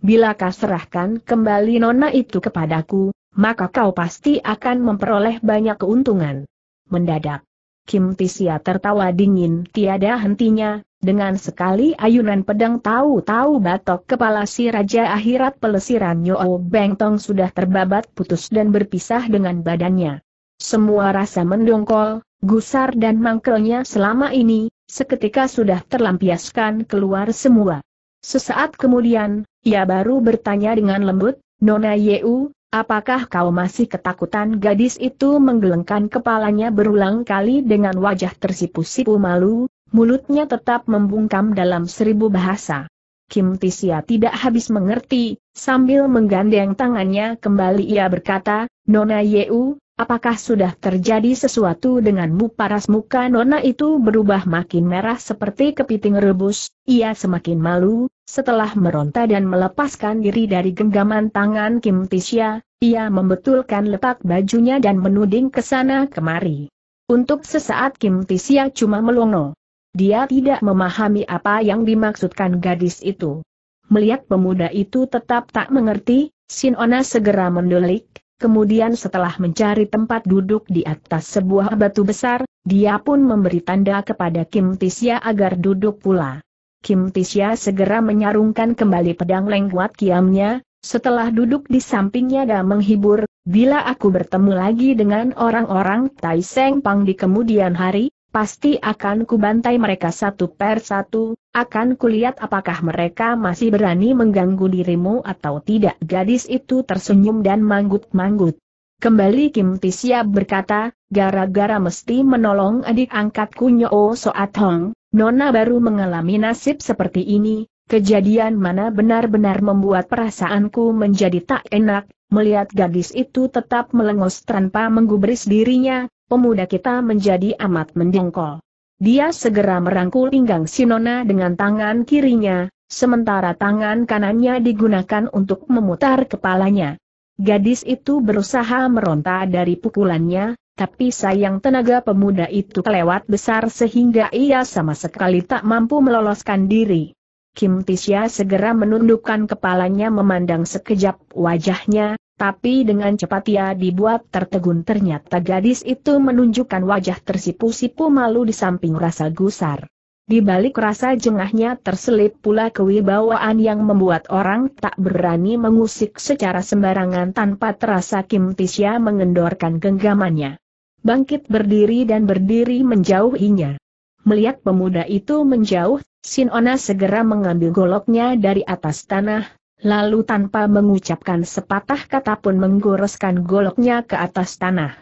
Speaker 1: Bila kau serahkan kembali nona itu kepadaku, maka kau pasti akan memperoleh banyak keuntungan. Mendadak, Kim Tisia tertawa dingin tiada hentinya, dengan sekali ayunan pedang tahu-tahu batok kepala si Raja Akhirat pelesiran oh Beng Tong sudah terbabat putus dan berpisah dengan badannya. Semua rasa mendongkol, gusar dan mangkelnya selama ini, seketika sudah terlampiaskan keluar semua. Sesaat kemudian, ia baru bertanya dengan lembut, Nona Yeu, Apakah kau masih ketakutan gadis itu menggelengkan kepalanya berulang kali dengan wajah tersipu-sipu malu, mulutnya tetap membungkam dalam seribu bahasa. Kim Tisia tidak habis mengerti, sambil menggandeng tangannya kembali ia berkata, Nona Yeu, Apakah sudah terjadi sesuatu denganmu paras muka nona itu berubah makin merah seperti kepiting rebus, ia semakin malu, setelah meronta dan melepaskan diri dari genggaman tangan Kim Tisya, ia membetulkan letak bajunya dan menuding ke sana kemari. Untuk sesaat Kim Tisya cuma melongo. Dia tidak memahami apa yang dimaksudkan gadis itu. Melihat pemuda itu tetap tak mengerti, Sinona segera mendelik, Kemudian setelah mencari tempat duduk di atas sebuah batu besar, dia pun memberi tanda kepada Kim Tisya agar duduk pula. Kim Tisya segera menyarungkan kembali pedang lengkuat kiamnya, setelah duduk di sampingnya dan menghibur, bila aku bertemu lagi dengan orang-orang Tai Seng Pang di kemudian hari, Pasti akan kubantai mereka satu per satu, akan kulihat apakah mereka masih berani mengganggu dirimu atau tidak. Gadis itu tersenyum dan manggut-manggut. Kembali Kim Tisya berkata, gara-gara mesti menolong adik angkatku Nyoo Soat Hong, Nona baru mengalami nasib seperti ini, kejadian mana benar-benar membuat perasaanku menjadi tak enak, melihat gadis itu tetap melengos tanpa menggubris dirinya, pemuda kita menjadi amat mendengkol. Dia segera merangkul pinggang Sinona dengan tangan kirinya, sementara tangan kanannya digunakan untuk memutar kepalanya. Gadis itu berusaha meronta dari pukulannya, tapi sayang tenaga pemuda itu kelewat besar sehingga ia sama sekali tak mampu meloloskan diri. Kim Tisya segera menundukkan kepalanya memandang sekejap wajahnya, tapi dengan cepat ia dibuat tertegun ternyata gadis itu menunjukkan wajah tersipu-sipu malu di samping rasa gusar. Di balik rasa jengahnya terselip pula kewibawaan yang membuat orang tak berani mengusik secara sembarangan tanpa terasa Kim Tisya mengendorkan genggamannya. Bangkit berdiri dan berdiri menjauhinya. Melihat pemuda itu menjauh, Sinona segera mengambil goloknya dari atas tanah, lalu tanpa mengucapkan sepatah kata pun menggoreskan goloknya ke atas tanah.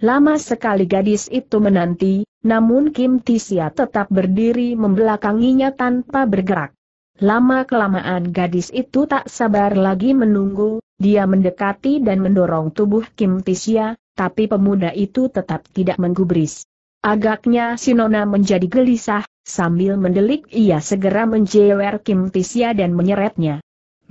Speaker 1: Lama sekali gadis itu menanti, namun Kim Tisia tetap berdiri membelakanginya tanpa bergerak. Lama-kelamaan gadis itu tak sabar lagi menunggu, dia mendekati dan mendorong tubuh Kim Tisia, tapi pemuda itu tetap tidak menggubris. Agaknya Sinona menjadi gelisah, sambil mendelik ia segera menjewer Kim Tisia dan menyeretnya.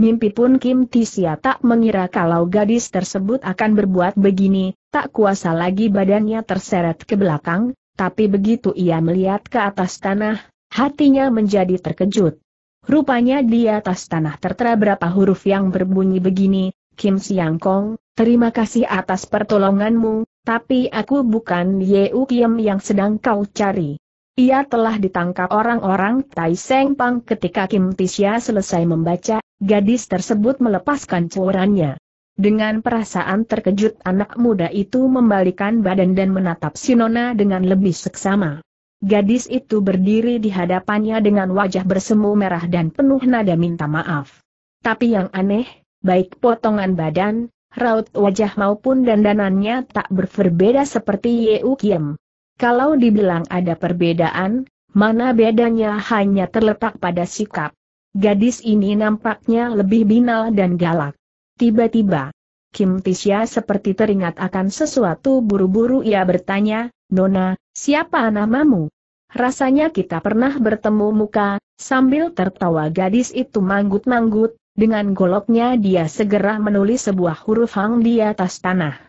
Speaker 1: Mimpi pun Kim Tisia tak mengira kalau gadis tersebut akan berbuat begini, tak kuasa lagi badannya terseret ke belakang, tapi begitu ia melihat ke atas tanah, hatinya menjadi terkejut. Rupanya di atas tanah tertera berapa huruf yang berbunyi begini, Kim Siang Kong, terima kasih atas pertolonganmu, tapi aku bukan Yeu Kim yang sedang kau cari. Ia telah ditangkap orang-orang Tai Seng Pang ketika Kim Tisya selesai membaca, gadis tersebut melepaskan curannya. Dengan perasaan terkejut anak muda itu membalikan badan dan menatap Sinona dengan lebih seksama. Gadis itu berdiri di hadapannya dengan wajah bersemu merah dan penuh nada minta maaf. Tapi yang aneh, baik potongan badan, raut wajah maupun dandanannya tak berbeda seperti Yeu Kiem. Kalau dibilang ada perbedaan, mana bedanya hanya terletak pada sikap. Gadis ini nampaknya lebih binal dan galak. Tiba-tiba, Kim Tisya seperti teringat akan sesuatu buru-buru ia bertanya, Nona, siapa namamu? Rasanya kita pernah bertemu muka, sambil tertawa gadis itu manggut-manggut, dengan goloknya dia segera menulis sebuah huruf hang di atas tanah.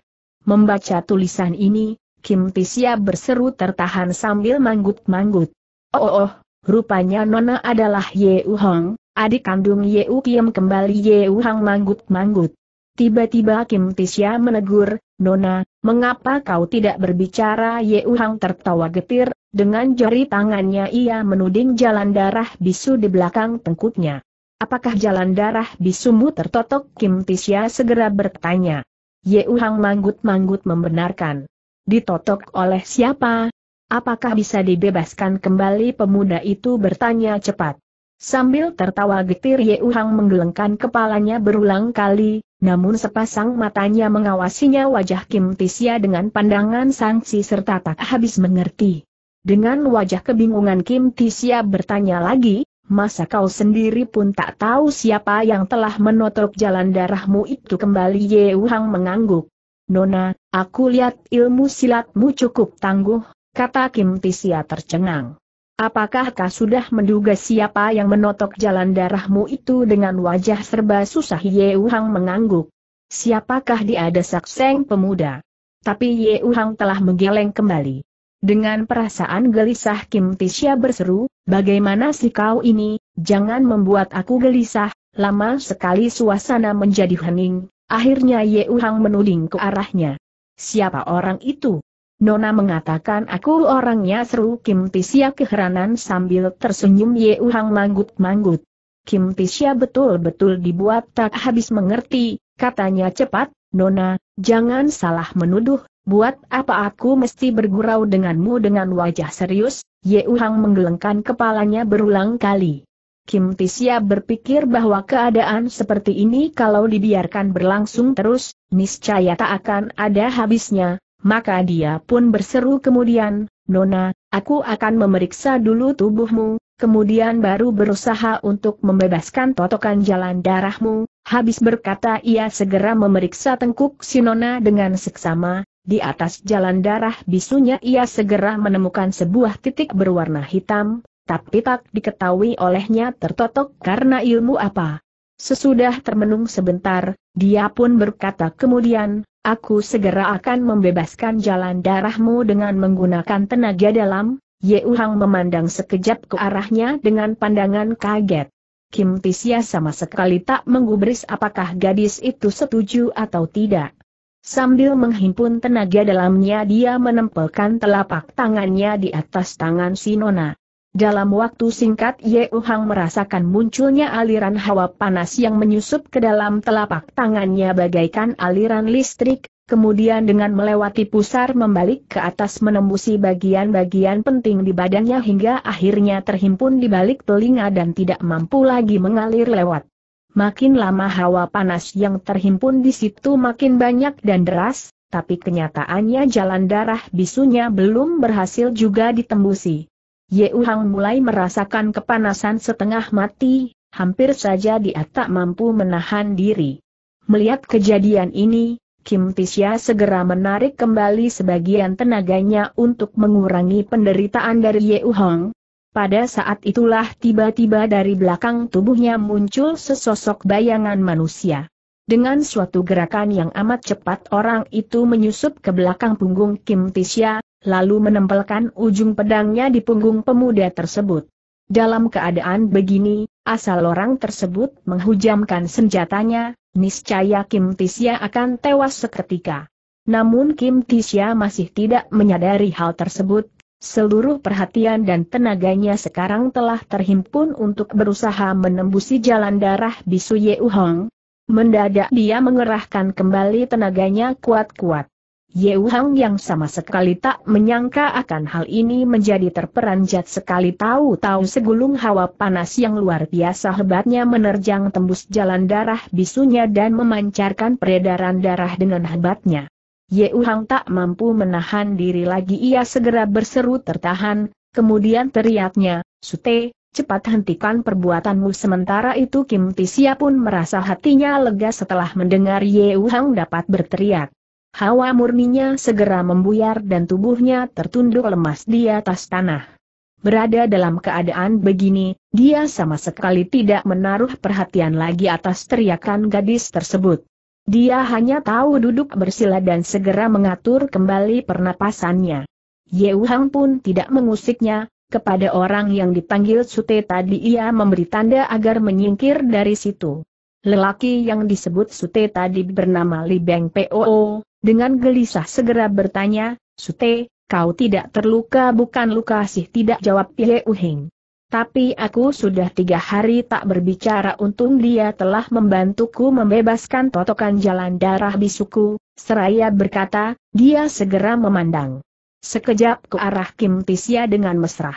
Speaker 1: Membaca tulisan ini, Kim Tisya berseru tertahan sambil manggut-manggut. Oh, oh, oh, rupanya Nona adalah Yeu Hong, adik kandung U Kim kembali Yeu Hong manggut-manggut. Tiba-tiba Kim Tisya menegur, Nona, mengapa kau tidak berbicara Yeu Hong tertawa getir, dengan jari tangannya ia menuding jalan darah bisu di belakang tengkuknya. Apakah jalan darah bisumu tertotok? Kim Tisya segera bertanya. Yeu Hong manggut-manggut membenarkan. Ditotok oleh siapa? Apakah bisa dibebaskan kembali pemuda itu bertanya cepat. Sambil tertawa getir Ye Uhang menggelengkan kepalanya berulang kali, namun sepasang matanya mengawasinya wajah Kim Tisya dengan pandangan sangsi serta tak habis mengerti. Dengan wajah kebingungan Kim Tisya bertanya lagi, masa kau sendiri pun tak tahu siapa yang telah menotok jalan darahmu itu kembali Ye Uhang mengangguk. Nona, Aku lihat ilmu silatmu cukup tangguh, kata Kim Tisia tercengang. Apakah kau sudah menduga siapa yang menotok jalan darahmu itu dengan wajah serba susah Ye Uhang mengangguk. Siapakah dia desak seng pemuda? Tapi Ye Uhang telah menggeleng kembali. Dengan perasaan gelisah Kim Tisia berseru, bagaimana si kau ini, jangan membuat aku gelisah, lama sekali suasana menjadi hening, akhirnya Ye Uhang menuding ke arahnya. Siapa orang itu? Nona mengatakan aku orangnya seru Kim Tisya keheranan sambil tersenyum Ye Uhang manggut-manggut. Kim Tisya betul-betul dibuat tak habis mengerti, katanya cepat, Nona, jangan salah menuduh, buat apa aku mesti bergurau denganmu dengan wajah serius, Ye Uhang menggelengkan kepalanya berulang kali. Kim Tisya berpikir bahwa keadaan seperti ini kalau dibiarkan berlangsung terus, niscaya tak akan ada habisnya, maka dia pun berseru kemudian, Nona, aku akan memeriksa dulu tubuhmu, kemudian baru berusaha untuk membebaskan totokan jalan darahmu, habis berkata ia segera memeriksa tengkuk si Nona dengan seksama, di atas jalan darah bisunya ia segera menemukan sebuah titik berwarna hitam, tapi tak diketahui olehnya tertotok karena ilmu apa. Sesudah termenung sebentar, dia pun berkata kemudian, aku segera akan membebaskan jalan darahmu dengan menggunakan tenaga dalam, Ye Uhang memandang sekejap ke arahnya dengan pandangan kaget. Kim Tisya sama sekali tak menggubris apakah gadis itu setuju atau tidak. Sambil menghimpun tenaga dalamnya dia menempelkan telapak tangannya di atas tangan Sinona. Dalam waktu singkat Ye Uhang merasakan munculnya aliran hawa panas yang menyusup ke dalam telapak tangannya bagaikan aliran listrik, kemudian dengan melewati pusar membalik ke atas menembusi bagian-bagian penting di badannya hingga akhirnya terhimpun di balik telinga dan tidak mampu lagi mengalir lewat. Makin lama hawa panas yang terhimpun di situ makin banyak dan deras, tapi kenyataannya jalan darah bisunya belum berhasil juga ditembusi. Ye Uhang mulai merasakan kepanasan setengah mati, hampir saja dia tak mampu menahan diri. Melihat kejadian ini, Kim Tisya segera menarik kembali sebagian tenaganya untuk mengurangi penderitaan dari Ye Uhang. Pada saat itulah tiba-tiba dari belakang tubuhnya muncul sesosok bayangan manusia. Dengan suatu gerakan yang amat cepat orang itu menyusup ke belakang punggung Kim Tisya, lalu menempelkan ujung pedangnya di punggung pemuda tersebut. Dalam keadaan begini, asal orang tersebut menghujamkan senjatanya, niscaya Kim Tisya akan tewas seketika. Namun Kim Tisya masih tidak menyadari hal tersebut, seluruh perhatian dan tenaganya sekarang telah terhimpun untuk berusaha menembusi jalan darah Bisu Suye Uhong, Mendadak dia mengerahkan kembali tenaganya kuat-kuat. Yeu Hang yang sama sekali tak menyangka akan hal ini menjadi terperanjat sekali tahu-tahu segulung hawa panas yang luar biasa hebatnya menerjang tembus jalan darah bisunya dan memancarkan peredaran darah dengan hebatnya. Yeu Hang tak mampu menahan diri lagi ia segera berseru tertahan, kemudian teriaknya, Sute, cepat hentikan perbuatanmu sementara itu Kim Tisia pun merasa hatinya lega setelah mendengar Ye Hang dapat berteriak. Hawa murninya segera membuyar dan tubuhnya tertunduk lemas di atas tanah. Berada dalam keadaan begini, dia sama sekali tidak menaruh perhatian lagi atas teriakan gadis tersebut. Dia hanya tahu duduk bersila dan segera mengatur kembali pernapasannya. Ye pun tidak mengusiknya, kepada orang yang dipanggil Sute tadi ia memberi tanda agar menyingkir dari situ. Lelaki yang disebut Sute tadi bernama Li Beng Poo, dengan gelisah segera bertanya, Sute, kau tidak terluka bukan luka sih tidak jawab Ye Uhing. Tapi aku sudah tiga hari tak berbicara untung dia telah membantuku membebaskan totokan jalan darah bisuku, seraya berkata, dia segera memandang sekejap ke arah Kim Tisya dengan mesra.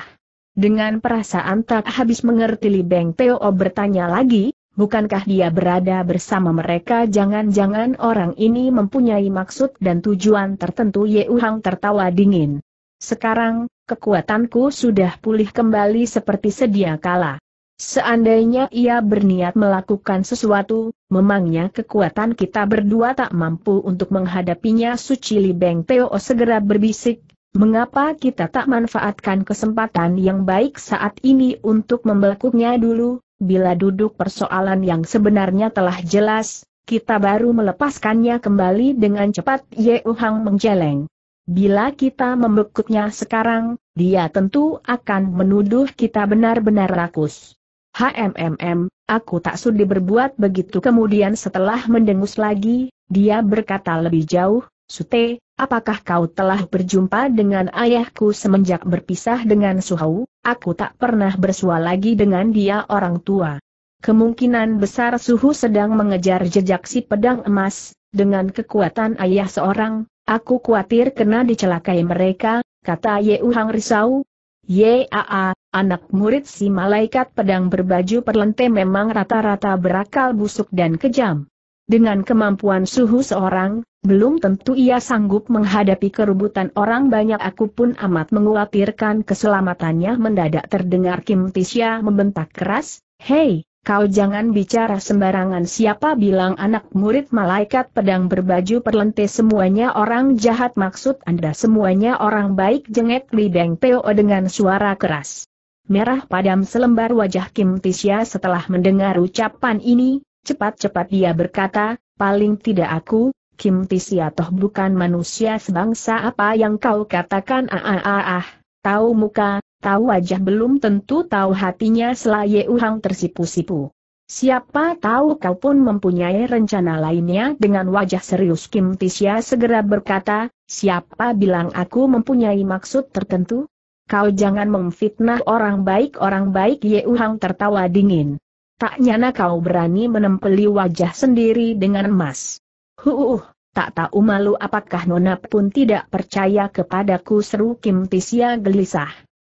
Speaker 1: Dengan perasaan tak habis mengerti Li Beng Teo bertanya lagi, bukankah dia berada bersama mereka jangan-jangan orang ini mempunyai maksud dan tujuan tertentu Ye Uhang tertawa dingin. Sekarang, kekuatanku sudah pulih kembali seperti sedia kala. Seandainya ia berniat melakukan sesuatu, memangnya kekuatan kita berdua tak mampu untuk menghadapinya Suci Li Beng Teo segera berbisik, Mengapa kita tak manfaatkan kesempatan yang baik saat ini untuk membelkuknya dulu, bila duduk persoalan yang sebenarnya telah jelas, kita baru melepaskannya kembali dengan cepat Ye Uhang menjeleng. Bila kita membekuknya sekarang, dia tentu akan menuduh kita benar-benar rakus. HMMM, aku tak sudi berbuat begitu kemudian setelah mendengus lagi, dia berkata lebih jauh, Sute, Apakah kau telah berjumpa dengan ayahku semenjak berpisah dengan Suhau? Aku tak pernah bersua lagi dengan dia orang tua. Kemungkinan besar Suhu sedang mengejar jejak si pedang emas, dengan kekuatan ayah seorang, aku khawatir kena dicelakai mereka, kata Ye Uhang risau. Yaa, anak murid si malaikat pedang berbaju perlente memang rata-rata berakal busuk dan kejam. Dengan kemampuan Suhu seorang, belum tentu ia sanggup menghadapi kerubutan orang banyak aku pun amat menguatirkan keselamatannya mendadak terdengar Kim Tisya membentak keras, Hei, kau jangan bicara sembarangan siapa bilang anak murid malaikat pedang berbaju perlente semuanya orang jahat maksud anda semuanya orang baik jengek Deng Teo dengan suara keras. Merah padam selembar wajah Kim Tisya setelah mendengar ucapan ini, cepat-cepat dia berkata, paling tidak aku, Kim Tisia toh bukan manusia sebangsa apa yang kau katakan ah ah ah, ah. tahu muka, tahu wajah belum tentu tahu hatinya selaye uhang tersipu-sipu. Siapa tahu kau pun mempunyai rencana lainnya dengan wajah serius Kim Tisia segera berkata, siapa bilang aku mempunyai maksud tertentu? Kau jangan memfitnah orang baik orang baik Ye Uhang tertawa dingin. Tak nyana kau berani menempeli wajah sendiri dengan emas. Huuh, tak tahu malu apakah Nona pun tidak percaya kepadaku seru Kim Tisia gelisah.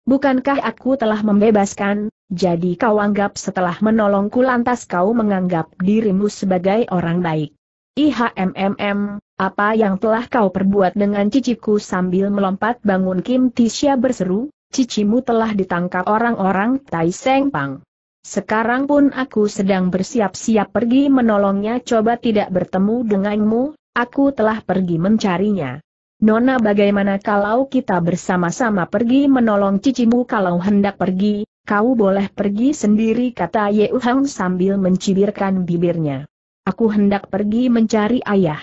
Speaker 1: Bukankah aku telah membebaskan, jadi kau anggap setelah menolongku lantas kau menganggap dirimu sebagai orang baik. IHMMM, apa yang telah kau perbuat dengan ciciku sambil melompat bangun Kim Tisya berseru, cicimu telah ditangkap orang-orang Tai Seng Pang. Sekarang pun aku sedang bersiap-siap pergi menolongnya coba tidak bertemu denganmu, aku telah pergi mencarinya. Nona bagaimana kalau kita bersama-sama pergi menolong cicimu kalau hendak pergi, kau boleh pergi sendiri kata Ye Hang sambil mencibirkan bibirnya. Aku hendak pergi mencari ayah.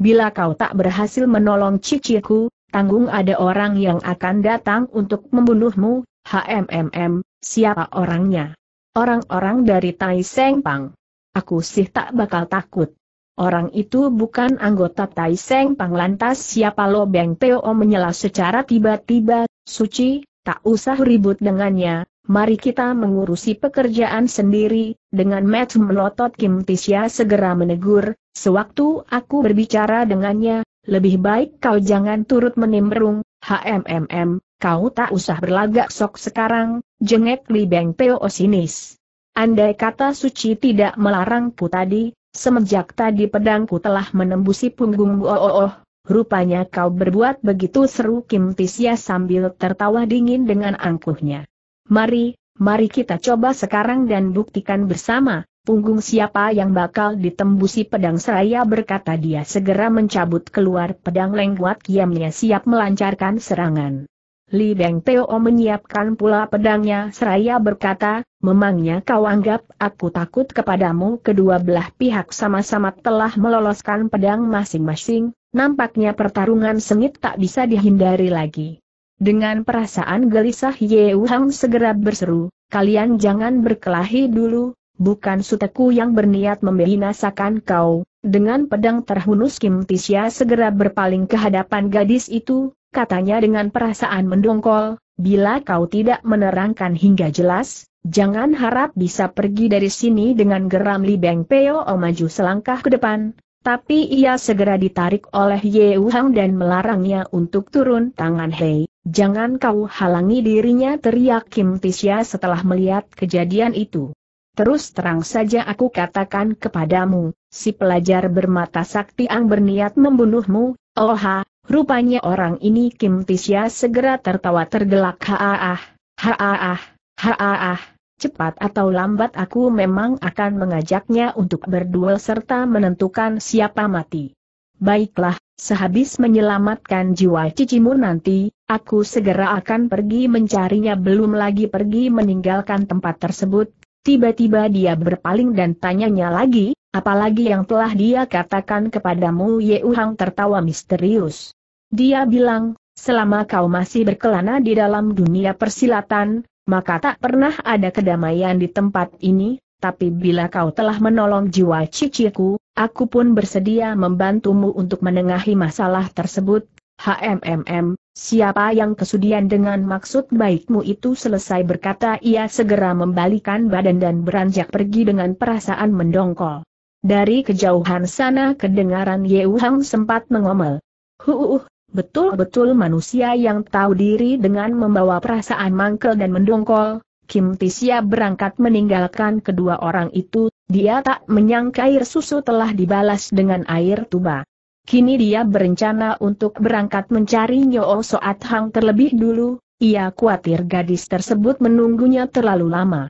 Speaker 1: Bila kau tak berhasil menolong ciciku, tanggung ada orang yang akan datang untuk membunuhmu, HMMM, siapa orangnya? orang-orang dari Tai Seng Pang. Aku sih tak bakal takut. Orang itu bukan anggota Tai Seng Pang lantas siapa Lo Beng Teo menyela secara tiba-tiba, suci, tak usah ribut dengannya, mari kita mengurusi pekerjaan sendiri, dengan match melotot Kim Tisya segera menegur, sewaktu aku berbicara dengannya, lebih baik kau jangan turut menimbrung, HMMM, kau tak usah berlagak sok sekarang, jengek Li Beng Peo sinis. Andai kata suci tidak melarangku tadi, semenjak tadi pedangku telah menembusi punggungmu oh, oh, oh rupanya kau berbuat begitu seru Kim Tisya sambil tertawa dingin dengan angkuhnya. Mari, mari kita coba sekarang dan buktikan bersama, punggung siapa yang bakal ditembusi pedang seraya berkata dia segera mencabut keluar pedang lengkuat kiamnya siap melancarkan serangan. Li Beng Teo menyiapkan pula pedangnya seraya berkata, memangnya kau anggap aku takut kepadamu kedua belah pihak sama-sama telah meloloskan pedang masing-masing, nampaknya pertarungan sengit tak bisa dihindari lagi. Dengan perasaan gelisah Ye Hang segera berseru, kalian jangan berkelahi dulu, bukan suteku yang berniat membinasakan kau. Dengan pedang terhunus Kim Tisya segera berpaling ke hadapan gadis itu, katanya dengan perasaan mendongkol, bila kau tidak menerangkan hingga jelas, jangan harap bisa pergi dari sini dengan geram Li Beng Peo maju selangkah ke depan. Tapi ia segera ditarik oleh Ye Hang dan melarangnya untuk turun tangan Hei. Jangan kau halangi dirinya teriak Kim Tisya setelah melihat kejadian itu. Terus terang saja aku katakan kepadamu, si pelajar bermata sakti ang berniat membunuhmu, oha, rupanya orang ini Kim Tisya segera tertawa tergelak haaah, haaah, haaah, cepat atau lambat aku memang akan mengajaknya untuk berduel serta menentukan siapa mati. Baiklah, sehabis menyelamatkan jiwa cicimu nanti, aku segera akan pergi mencarinya belum lagi pergi meninggalkan tempat tersebut Tiba-tiba dia berpaling dan tanyanya lagi, apalagi yang telah dia katakan kepadamu Ye Uhang tertawa misterius. Dia bilang, selama kau masih berkelana di dalam dunia persilatan, maka tak pernah ada kedamaian di tempat ini, tapi bila kau telah menolong jiwa ciciku, aku pun bersedia membantumu untuk menengahi masalah tersebut, HMMM, siapa yang kesudian dengan maksud baikmu itu selesai berkata ia segera membalikan badan dan beranjak pergi dengan perasaan mendongkol. Dari kejauhan sana kedengaran Yeu sempat mengomel. Huuuh, betul-betul manusia yang tahu diri dengan membawa perasaan mangkel dan mendongkol, Kim Tisia berangkat meninggalkan kedua orang itu, dia tak menyangka air susu telah dibalas dengan air tuba. Kini dia berencana untuk berangkat mencari Nyo Soat Hang terlebih dulu, ia khawatir gadis tersebut menunggunya terlalu lama.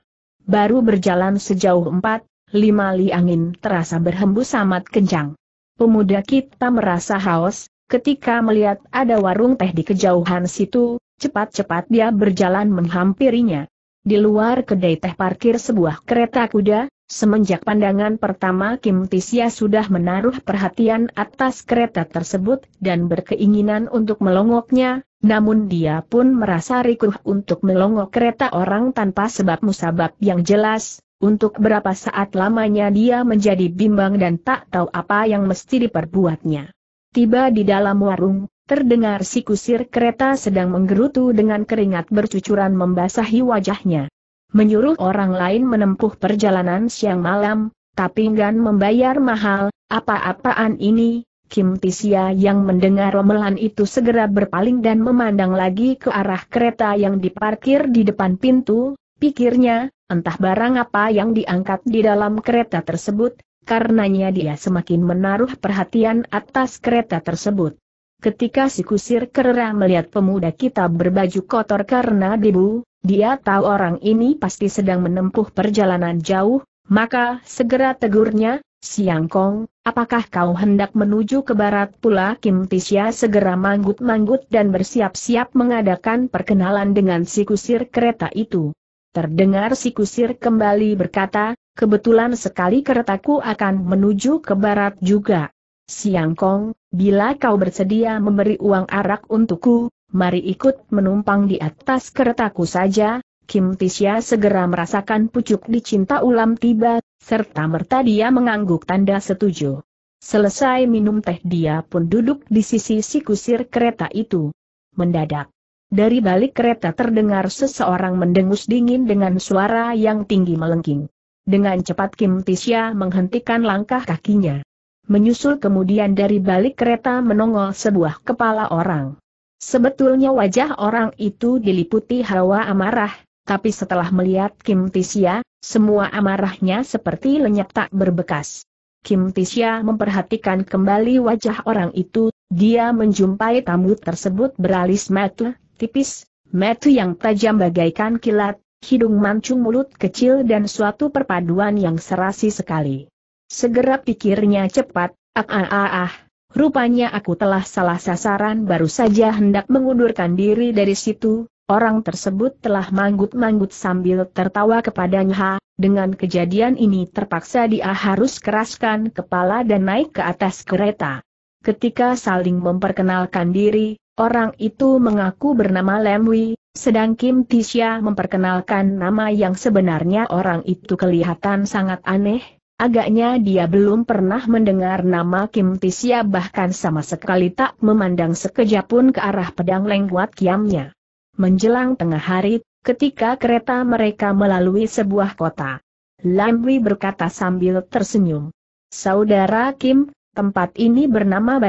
Speaker 1: Baru berjalan sejauh empat, lima li angin terasa berhembus amat kencang. Pemuda kita merasa haus, ketika melihat ada warung teh di kejauhan situ, cepat-cepat dia berjalan menghampirinya. Di luar kedai teh parkir sebuah kereta kuda, Semenjak pandangan pertama Kim Tisya sudah menaruh perhatian atas kereta tersebut dan berkeinginan untuk melongoknya, namun dia pun merasa rikuh untuk melongok kereta orang tanpa sebab musabab yang jelas, untuk berapa saat lamanya dia menjadi bimbang dan tak tahu apa yang mesti diperbuatnya. Tiba di dalam warung, terdengar si kusir kereta sedang menggerutu dengan keringat bercucuran membasahi wajahnya menyuruh orang lain menempuh perjalanan siang malam, tapi enggan membayar mahal, apa-apaan ini, Kim Tisia yang mendengar romelan itu segera berpaling dan memandang lagi ke arah kereta yang diparkir di depan pintu, pikirnya, entah barang apa yang diangkat di dalam kereta tersebut, karenanya dia semakin menaruh perhatian atas kereta tersebut. Ketika si kusir kerera melihat pemuda kita berbaju kotor karena debu, dia tahu orang ini pasti sedang menempuh perjalanan jauh, maka segera tegurnya, Siang Kong, apakah kau hendak menuju ke barat pula Kim Tisya segera manggut-manggut dan bersiap-siap mengadakan perkenalan dengan si kusir kereta itu. Terdengar si kusir kembali berkata, kebetulan sekali keretaku akan menuju ke barat juga. Siang Kong, bila kau bersedia memberi uang arak untukku, mari ikut menumpang di atas keretaku saja, Kim Tisya segera merasakan pucuk dicinta ulam tiba, serta merta dia mengangguk tanda setuju. Selesai minum teh dia pun duduk di sisi si kusir kereta itu. Mendadak. Dari balik kereta terdengar seseorang mendengus dingin dengan suara yang tinggi melengking. Dengan cepat Kim Tisya menghentikan langkah kakinya. Menyusul kemudian dari balik kereta menongol sebuah kepala orang. Sebetulnya wajah orang itu diliputi hawa amarah, tapi setelah melihat Kim Tisya, semua amarahnya seperti lenyap tak berbekas. Kim Tisya memperhatikan kembali wajah orang itu, dia menjumpai tamu tersebut beralis metu, tipis, metu yang tajam bagaikan kilat, hidung mancung mulut kecil dan suatu perpaduan yang serasi sekali. Segera pikirnya cepat, ah ah ah ah, Rupanya aku telah salah sasaran baru saja hendak mengundurkan diri dari situ, orang tersebut telah manggut-manggut sambil tertawa kepadanya, dengan kejadian ini terpaksa dia harus keraskan kepala dan naik ke atas kereta. Ketika saling memperkenalkan diri, orang itu mengaku bernama Lemwi, Sedang Kim Tisha memperkenalkan nama yang sebenarnya orang itu kelihatan sangat aneh, Agaknya dia belum pernah mendengar nama Kim Tisya bahkan sama sekali tak memandang sekejap pun ke arah pedang lengkuat kiamnya. Menjelang tengah hari, ketika kereta mereka melalui sebuah kota. Wei berkata sambil tersenyum. Saudara Kim, tempat ini bernama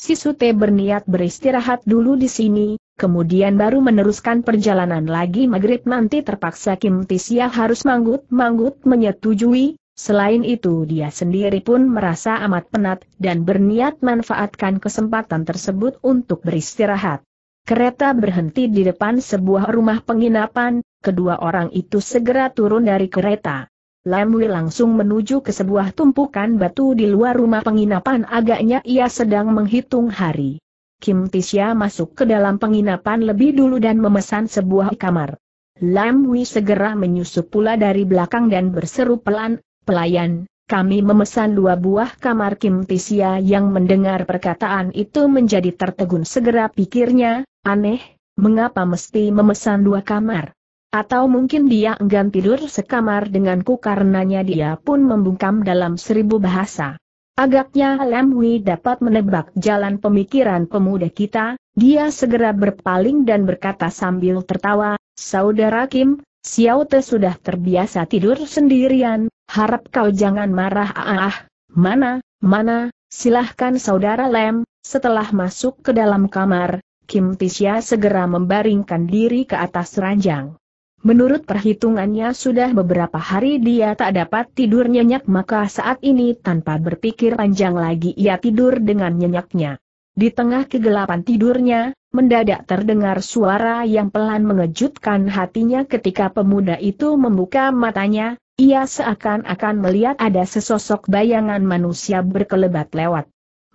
Speaker 1: Si Sute berniat beristirahat dulu di sini, kemudian baru meneruskan perjalanan lagi maghrib nanti terpaksa Kim Tisya harus manggut-manggut menyetujui, Selain itu dia sendiri pun merasa amat penat dan berniat manfaatkan kesempatan tersebut untuk beristirahat. Kereta berhenti di depan sebuah rumah penginapan, kedua orang itu segera turun dari kereta. Lamwi langsung menuju ke sebuah tumpukan batu di luar rumah penginapan agaknya ia sedang menghitung hari. Kim Tisya masuk ke dalam penginapan lebih dulu dan memesan sebuah kamar. Lam Wei segera menyusup pula dari belakang dan berseru pelan, Pelayan, kami memesan dua buah kamar Kim Tisia yang mendengar perkataan itu menjadi tertegun segera pikirnya, aneh, mengapa mesti memesan dua kamar? Atau mungkin dia enggan tidur sekamar denganku karenanya dia pun membungkam dalam seribu bahasa. Agaknya Lam Hui dapat menebak jalan pemikiran pemuda kita, dia segera berpaling dan berkata sambil tertawa, Saudara Kim, Xiao Te sudah terbiasa tidur sendirian, harap kau jangan marah ah, ah, mana, mana, silahkan saudara Lem, setelah masuk ke dalam kamar, Kim Tisya segera membaringkan diri ke atas ranjang. Menurut perhitungannya sudah beberapa hari dia tak dapat tidur nyenyak maka saat ini tanpa berpikir panjang lagi ia tidur dengan nyenyaknya. Di tengah kegelapan tidurnya, mendadak terdengar suara yang pelan mengejutkan hatinya ketika pemuda itu membuka matanya, ia seakan-akan melihat ada sesosok bayangan manusia berkelebat lewat.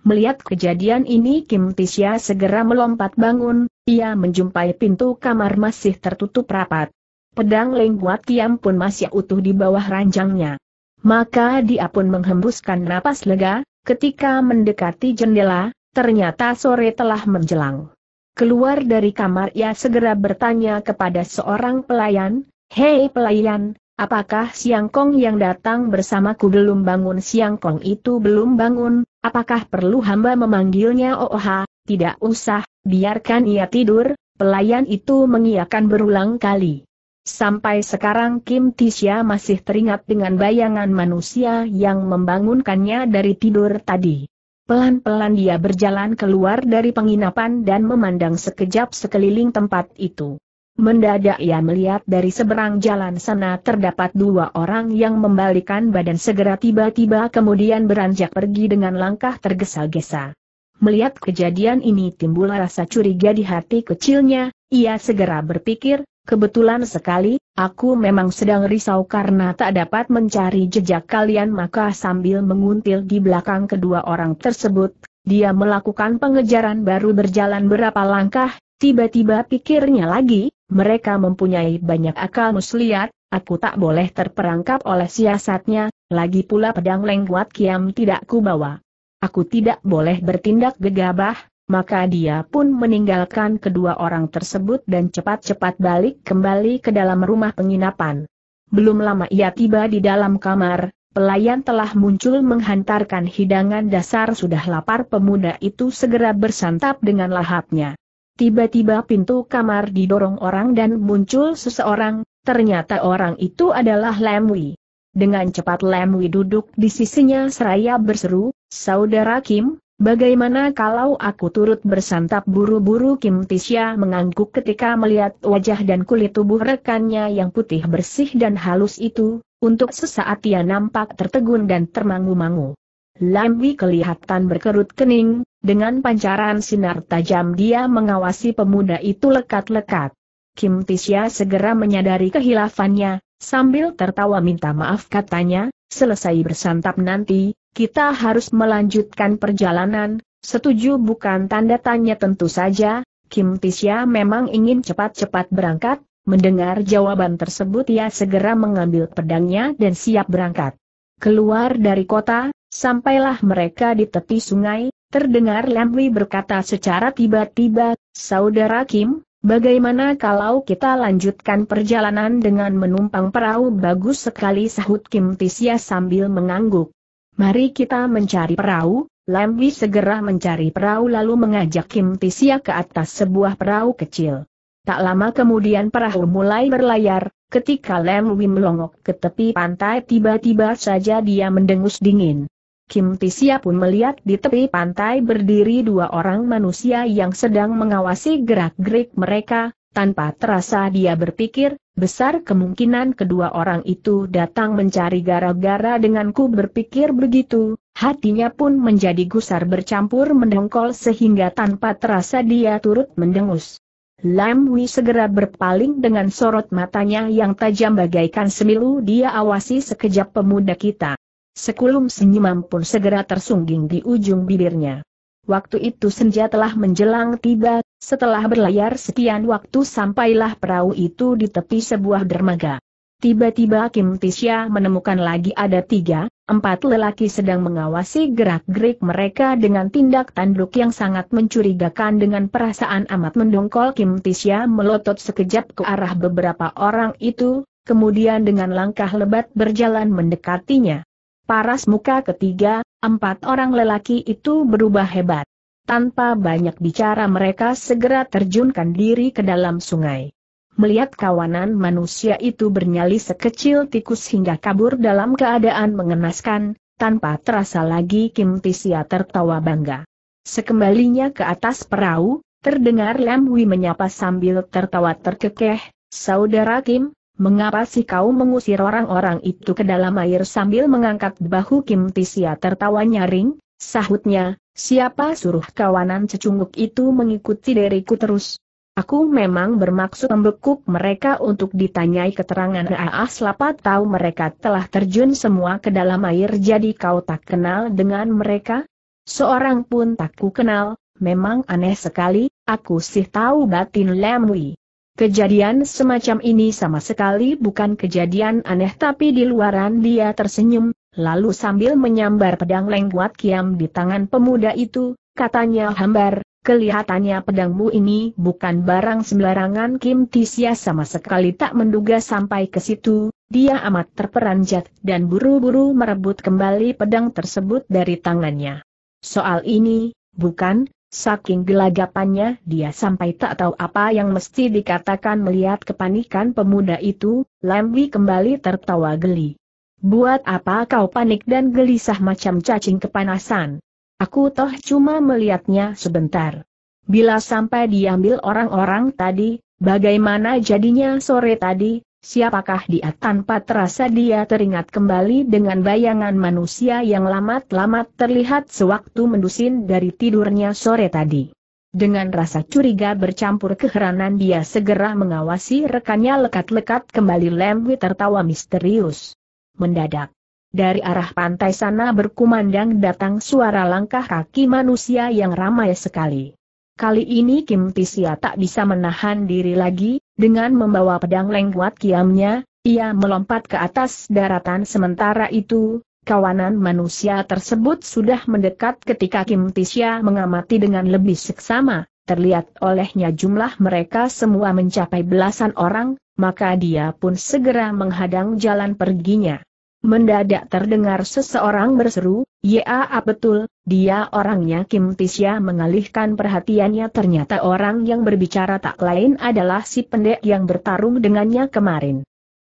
Speaker 1: Melihat kejadian ini Kim Tisya segera melompat bangun, ia menjumpai pintu kamar masih tertutup rapat. Pedang Lengguat Kiam pun masih utuh di bawah ranjangnya. Maka dia pun menghembuskan napas lega, ketika mendekati jendela, ternyata sore telah menjelang. Keluar dari kamar ia segera bertanya kepada seorang pelayan, Hei pelayan, Apakah Siang Kong yang datang bersamaku belum bangun Siang Kong itu belum bangun, apakah perlu hamba memanggilnya Oh, tidak usah, biarkan ia tidur, pelayan itu mengiakan berulang kali. Sampai sekarang Kim Tisya masih teringat dengan bayangan manusia yang membangunkannya dari tidur tadi. Pelan-pelan dia berjalan keluar dari penginapan dan memandang sekejap sekeliling tempat itu. Mendadak ia melihat dari seberang jalan sana terdapat dua orang yang membalikan badan segera tiba-tiba kemudian beranjak pergi dengan langkah tergesa-gesa. Melihat kejadian ini timbul rasa curiga di hati kecilnya, ia segera berpikir, kebetulan sekali, aku memang sedang risau karena tak dapat mencari jejak kalian maka sambil menguntil di belakang kedua orang tersebut, dia melakukan pengejaran baru berjalan berapa langkah, tiba-tiba pikirnya lagi, mereka mempunyai banyak akal muslihat, aku tak boleh terperangkap oleh siasatnya, lagi pula pedang lengkuat kiam tidak kubawa. Aku tidak boleh bertindak gegabah, maka dia pun meninggalkan kedua orang tersebut dan cepat-cepat balik kembali ke dalam rumah penginapan. Belum lama ia tiba di dalam kamar, pelayan telah muncul menghantarkan hidangan dasar sudah lapar pemuda itu segera bersantap dengan lahapnya. Tiba-tiba pintu kamar didorong orang dan muncul seseorang, ternyata orang itu adalah Lemwi. Dengan cepat Lemwi duduk di sisinya seraya berseru, Saudara Kim, bagaimana kalau aku turut bersantap buru-buru Kim Tisya mengangguk ketika melihat wajah dan kulit tubuh rekannya yang putih bersih dan halus itu, untuk sesaat ia nampak tertegun dan termangu-mangu. Lambi kelihatan berkerut kening, dengan pancaran sinar tajam dia mengawasi pemuda itu lekat-lekat. Kim Tisya segera menyadari kehilafannya, sambil tertawa minta maaf katanya, selesai bersantap nanti, kita harus melanjutkan perjalanan, setuju bukan tanda tanya tentu saja, Kim Tisya memang ingin cepat-cepat berangkat, mendengar jawaban tersebut ia segera mengambil pedangnya dan siap berangkat. Keluar dari kota, Sampailah mereka di tepi sungai, terdengar Lemwi berkata secara tiba-tiba, Saudara Kim, bagaimana kalau kita lanjutkan perjalanan dengan menumpang perahu bagus sekali sahut Kim Tisya sambil mengangguk. Mari kita mencari perahu, Lemwi segera mencari perahu lalu mengajak Kim Tisya ke atas sebuah perahu kecil. Tak lama kemudian perahu mulai berlayar, ketika Lemwi melongok ke tepi pantai tiba-tiba saja dia mendengus dingin. Kim Tisia pun melihat di tepi pantai berdiri dua orang manusia yang sedang mengawasi gerak-gerik mereka, tanpa terasa dia berpikir, besar kemungkinan kedua orang itu datang mencari gara-gara denganku berpikir begitu, hatinya pun menjadi gusar bercampur mendengkol sehingga tanpa terasa dia turut mendengus. Lam Wei segera berpaling dengan sorot matanya yang tajam bagaikan semilu dia awasi sekejap pemuda kita. Sekulum senyuman pun segera tersungging di ujung bibirnya. Waktu itu senja telah menjelang tiba, setelah berlayar sekian waktu sampailah perahu itu di tepi sebuah dermaga. Tiba-tiba Kim Tisya menemukan lagi ada tiga, empat lelaki sedang mengawasi gerak-gerik mereka dengan tindak tanduk yang sangat mencurigakan dengan perasaan amat mendongkol Kim Tisya melotot sekejap ke arah beberapa orang itu, kemudian dengan langkah lebat berjalan mendekatinya. Paras muka ketiga, empat orang lelaki itu berubah hebat. Tanpa banyak bicara mereka segera terjunkan diri ke dalam sungai. Melihat kawanan manusia itu bernyali sekecil tikus hingga kabur dalam keadaan mengenaskan, tanpa terasa lagi Kim Tisia tertawa bangga. Sekembalinya ke atas perahu, terdengar Lam Wi menyapa sambil tertawa terkekeh, Saudara Kim, Mengapa sih kau mengusir orang-orang itu ke dalam air sambil mengangkat bahu Kim Tisia tertawa nyaring? Sahutnya, siapa suruh kawanan cecunguk itu mengikuti diriku terus? Aku memang bermaksud membekuk mereka untuk ditanyai keterangan Aa, selapa tahu mereka telah terjun semua ke dalam air jadi kau tak kenal dengan mereka? Seorang pun tak ku kenal, memang aneh sekali, aku sih tahu batin Lemui. Kejadian semacam ini sama sekali bukan kejadian aneh tapi di luaran dia tersenyum, lalu sambil menyambar pedang lengkuat kiam di tangan pemuda itu, katanya hambar, Kelihatannya pedangmu ini bukan barang sembarangan Kim Tisya sama sekali tak menduga sampai ke situ, dia amat terperanjat dan buru-buru merebut kembali pedang tersebut dari tangannya. Soal ini, bukan, Saking gelagapannya dia sampai tak tahu apa yang mesti dikatakan melihat kepanikan pemuda itu, Lembi kembali tertawa geli. Buat apa kau panik dan gelisah macam cacing kepanasan? Aku toh cuma melihatnya sebentar. Bila sampai diambil orang-orang tadi, bagaimana jadinya sore tadi, Siapakah dia tanpa terasa dia teringat kembali dengan bayangan manusia yang lamat-lamat terlihat sewaktu mendusin dari tidurnya sore tadi. Dengan rasa curiga bercampur keheranan dia segera mengawasi rekannya lekat-lekat kembali Lemwi tertawa misterius. Mendadak. Dari arah pantai sana berkumandang datang suara langkah kaki manusia yang ramai sekali. Kali ini Kim Tisia tak bisa menahan diri lagi, dengan membawa pedang lengkuat kiamnya, ia melompat ke atas daratan sementara itu, kawanan manusia tersebut sudah mendekat ketika Kim Tisya mengamati dengan lebih seksama, terlihat olehnya jumlah mereka semua mencapai belasan orang, maka dia pun segera menghadang jalan perginya. Mendadak terdengar seseorang berseru, Ya, betul, dia orangnya Kim Tisya mengalihkan perhatiannya ternyata orang yang berbicara tak lain adalah si pendek yang bertarung dengannya kemarin.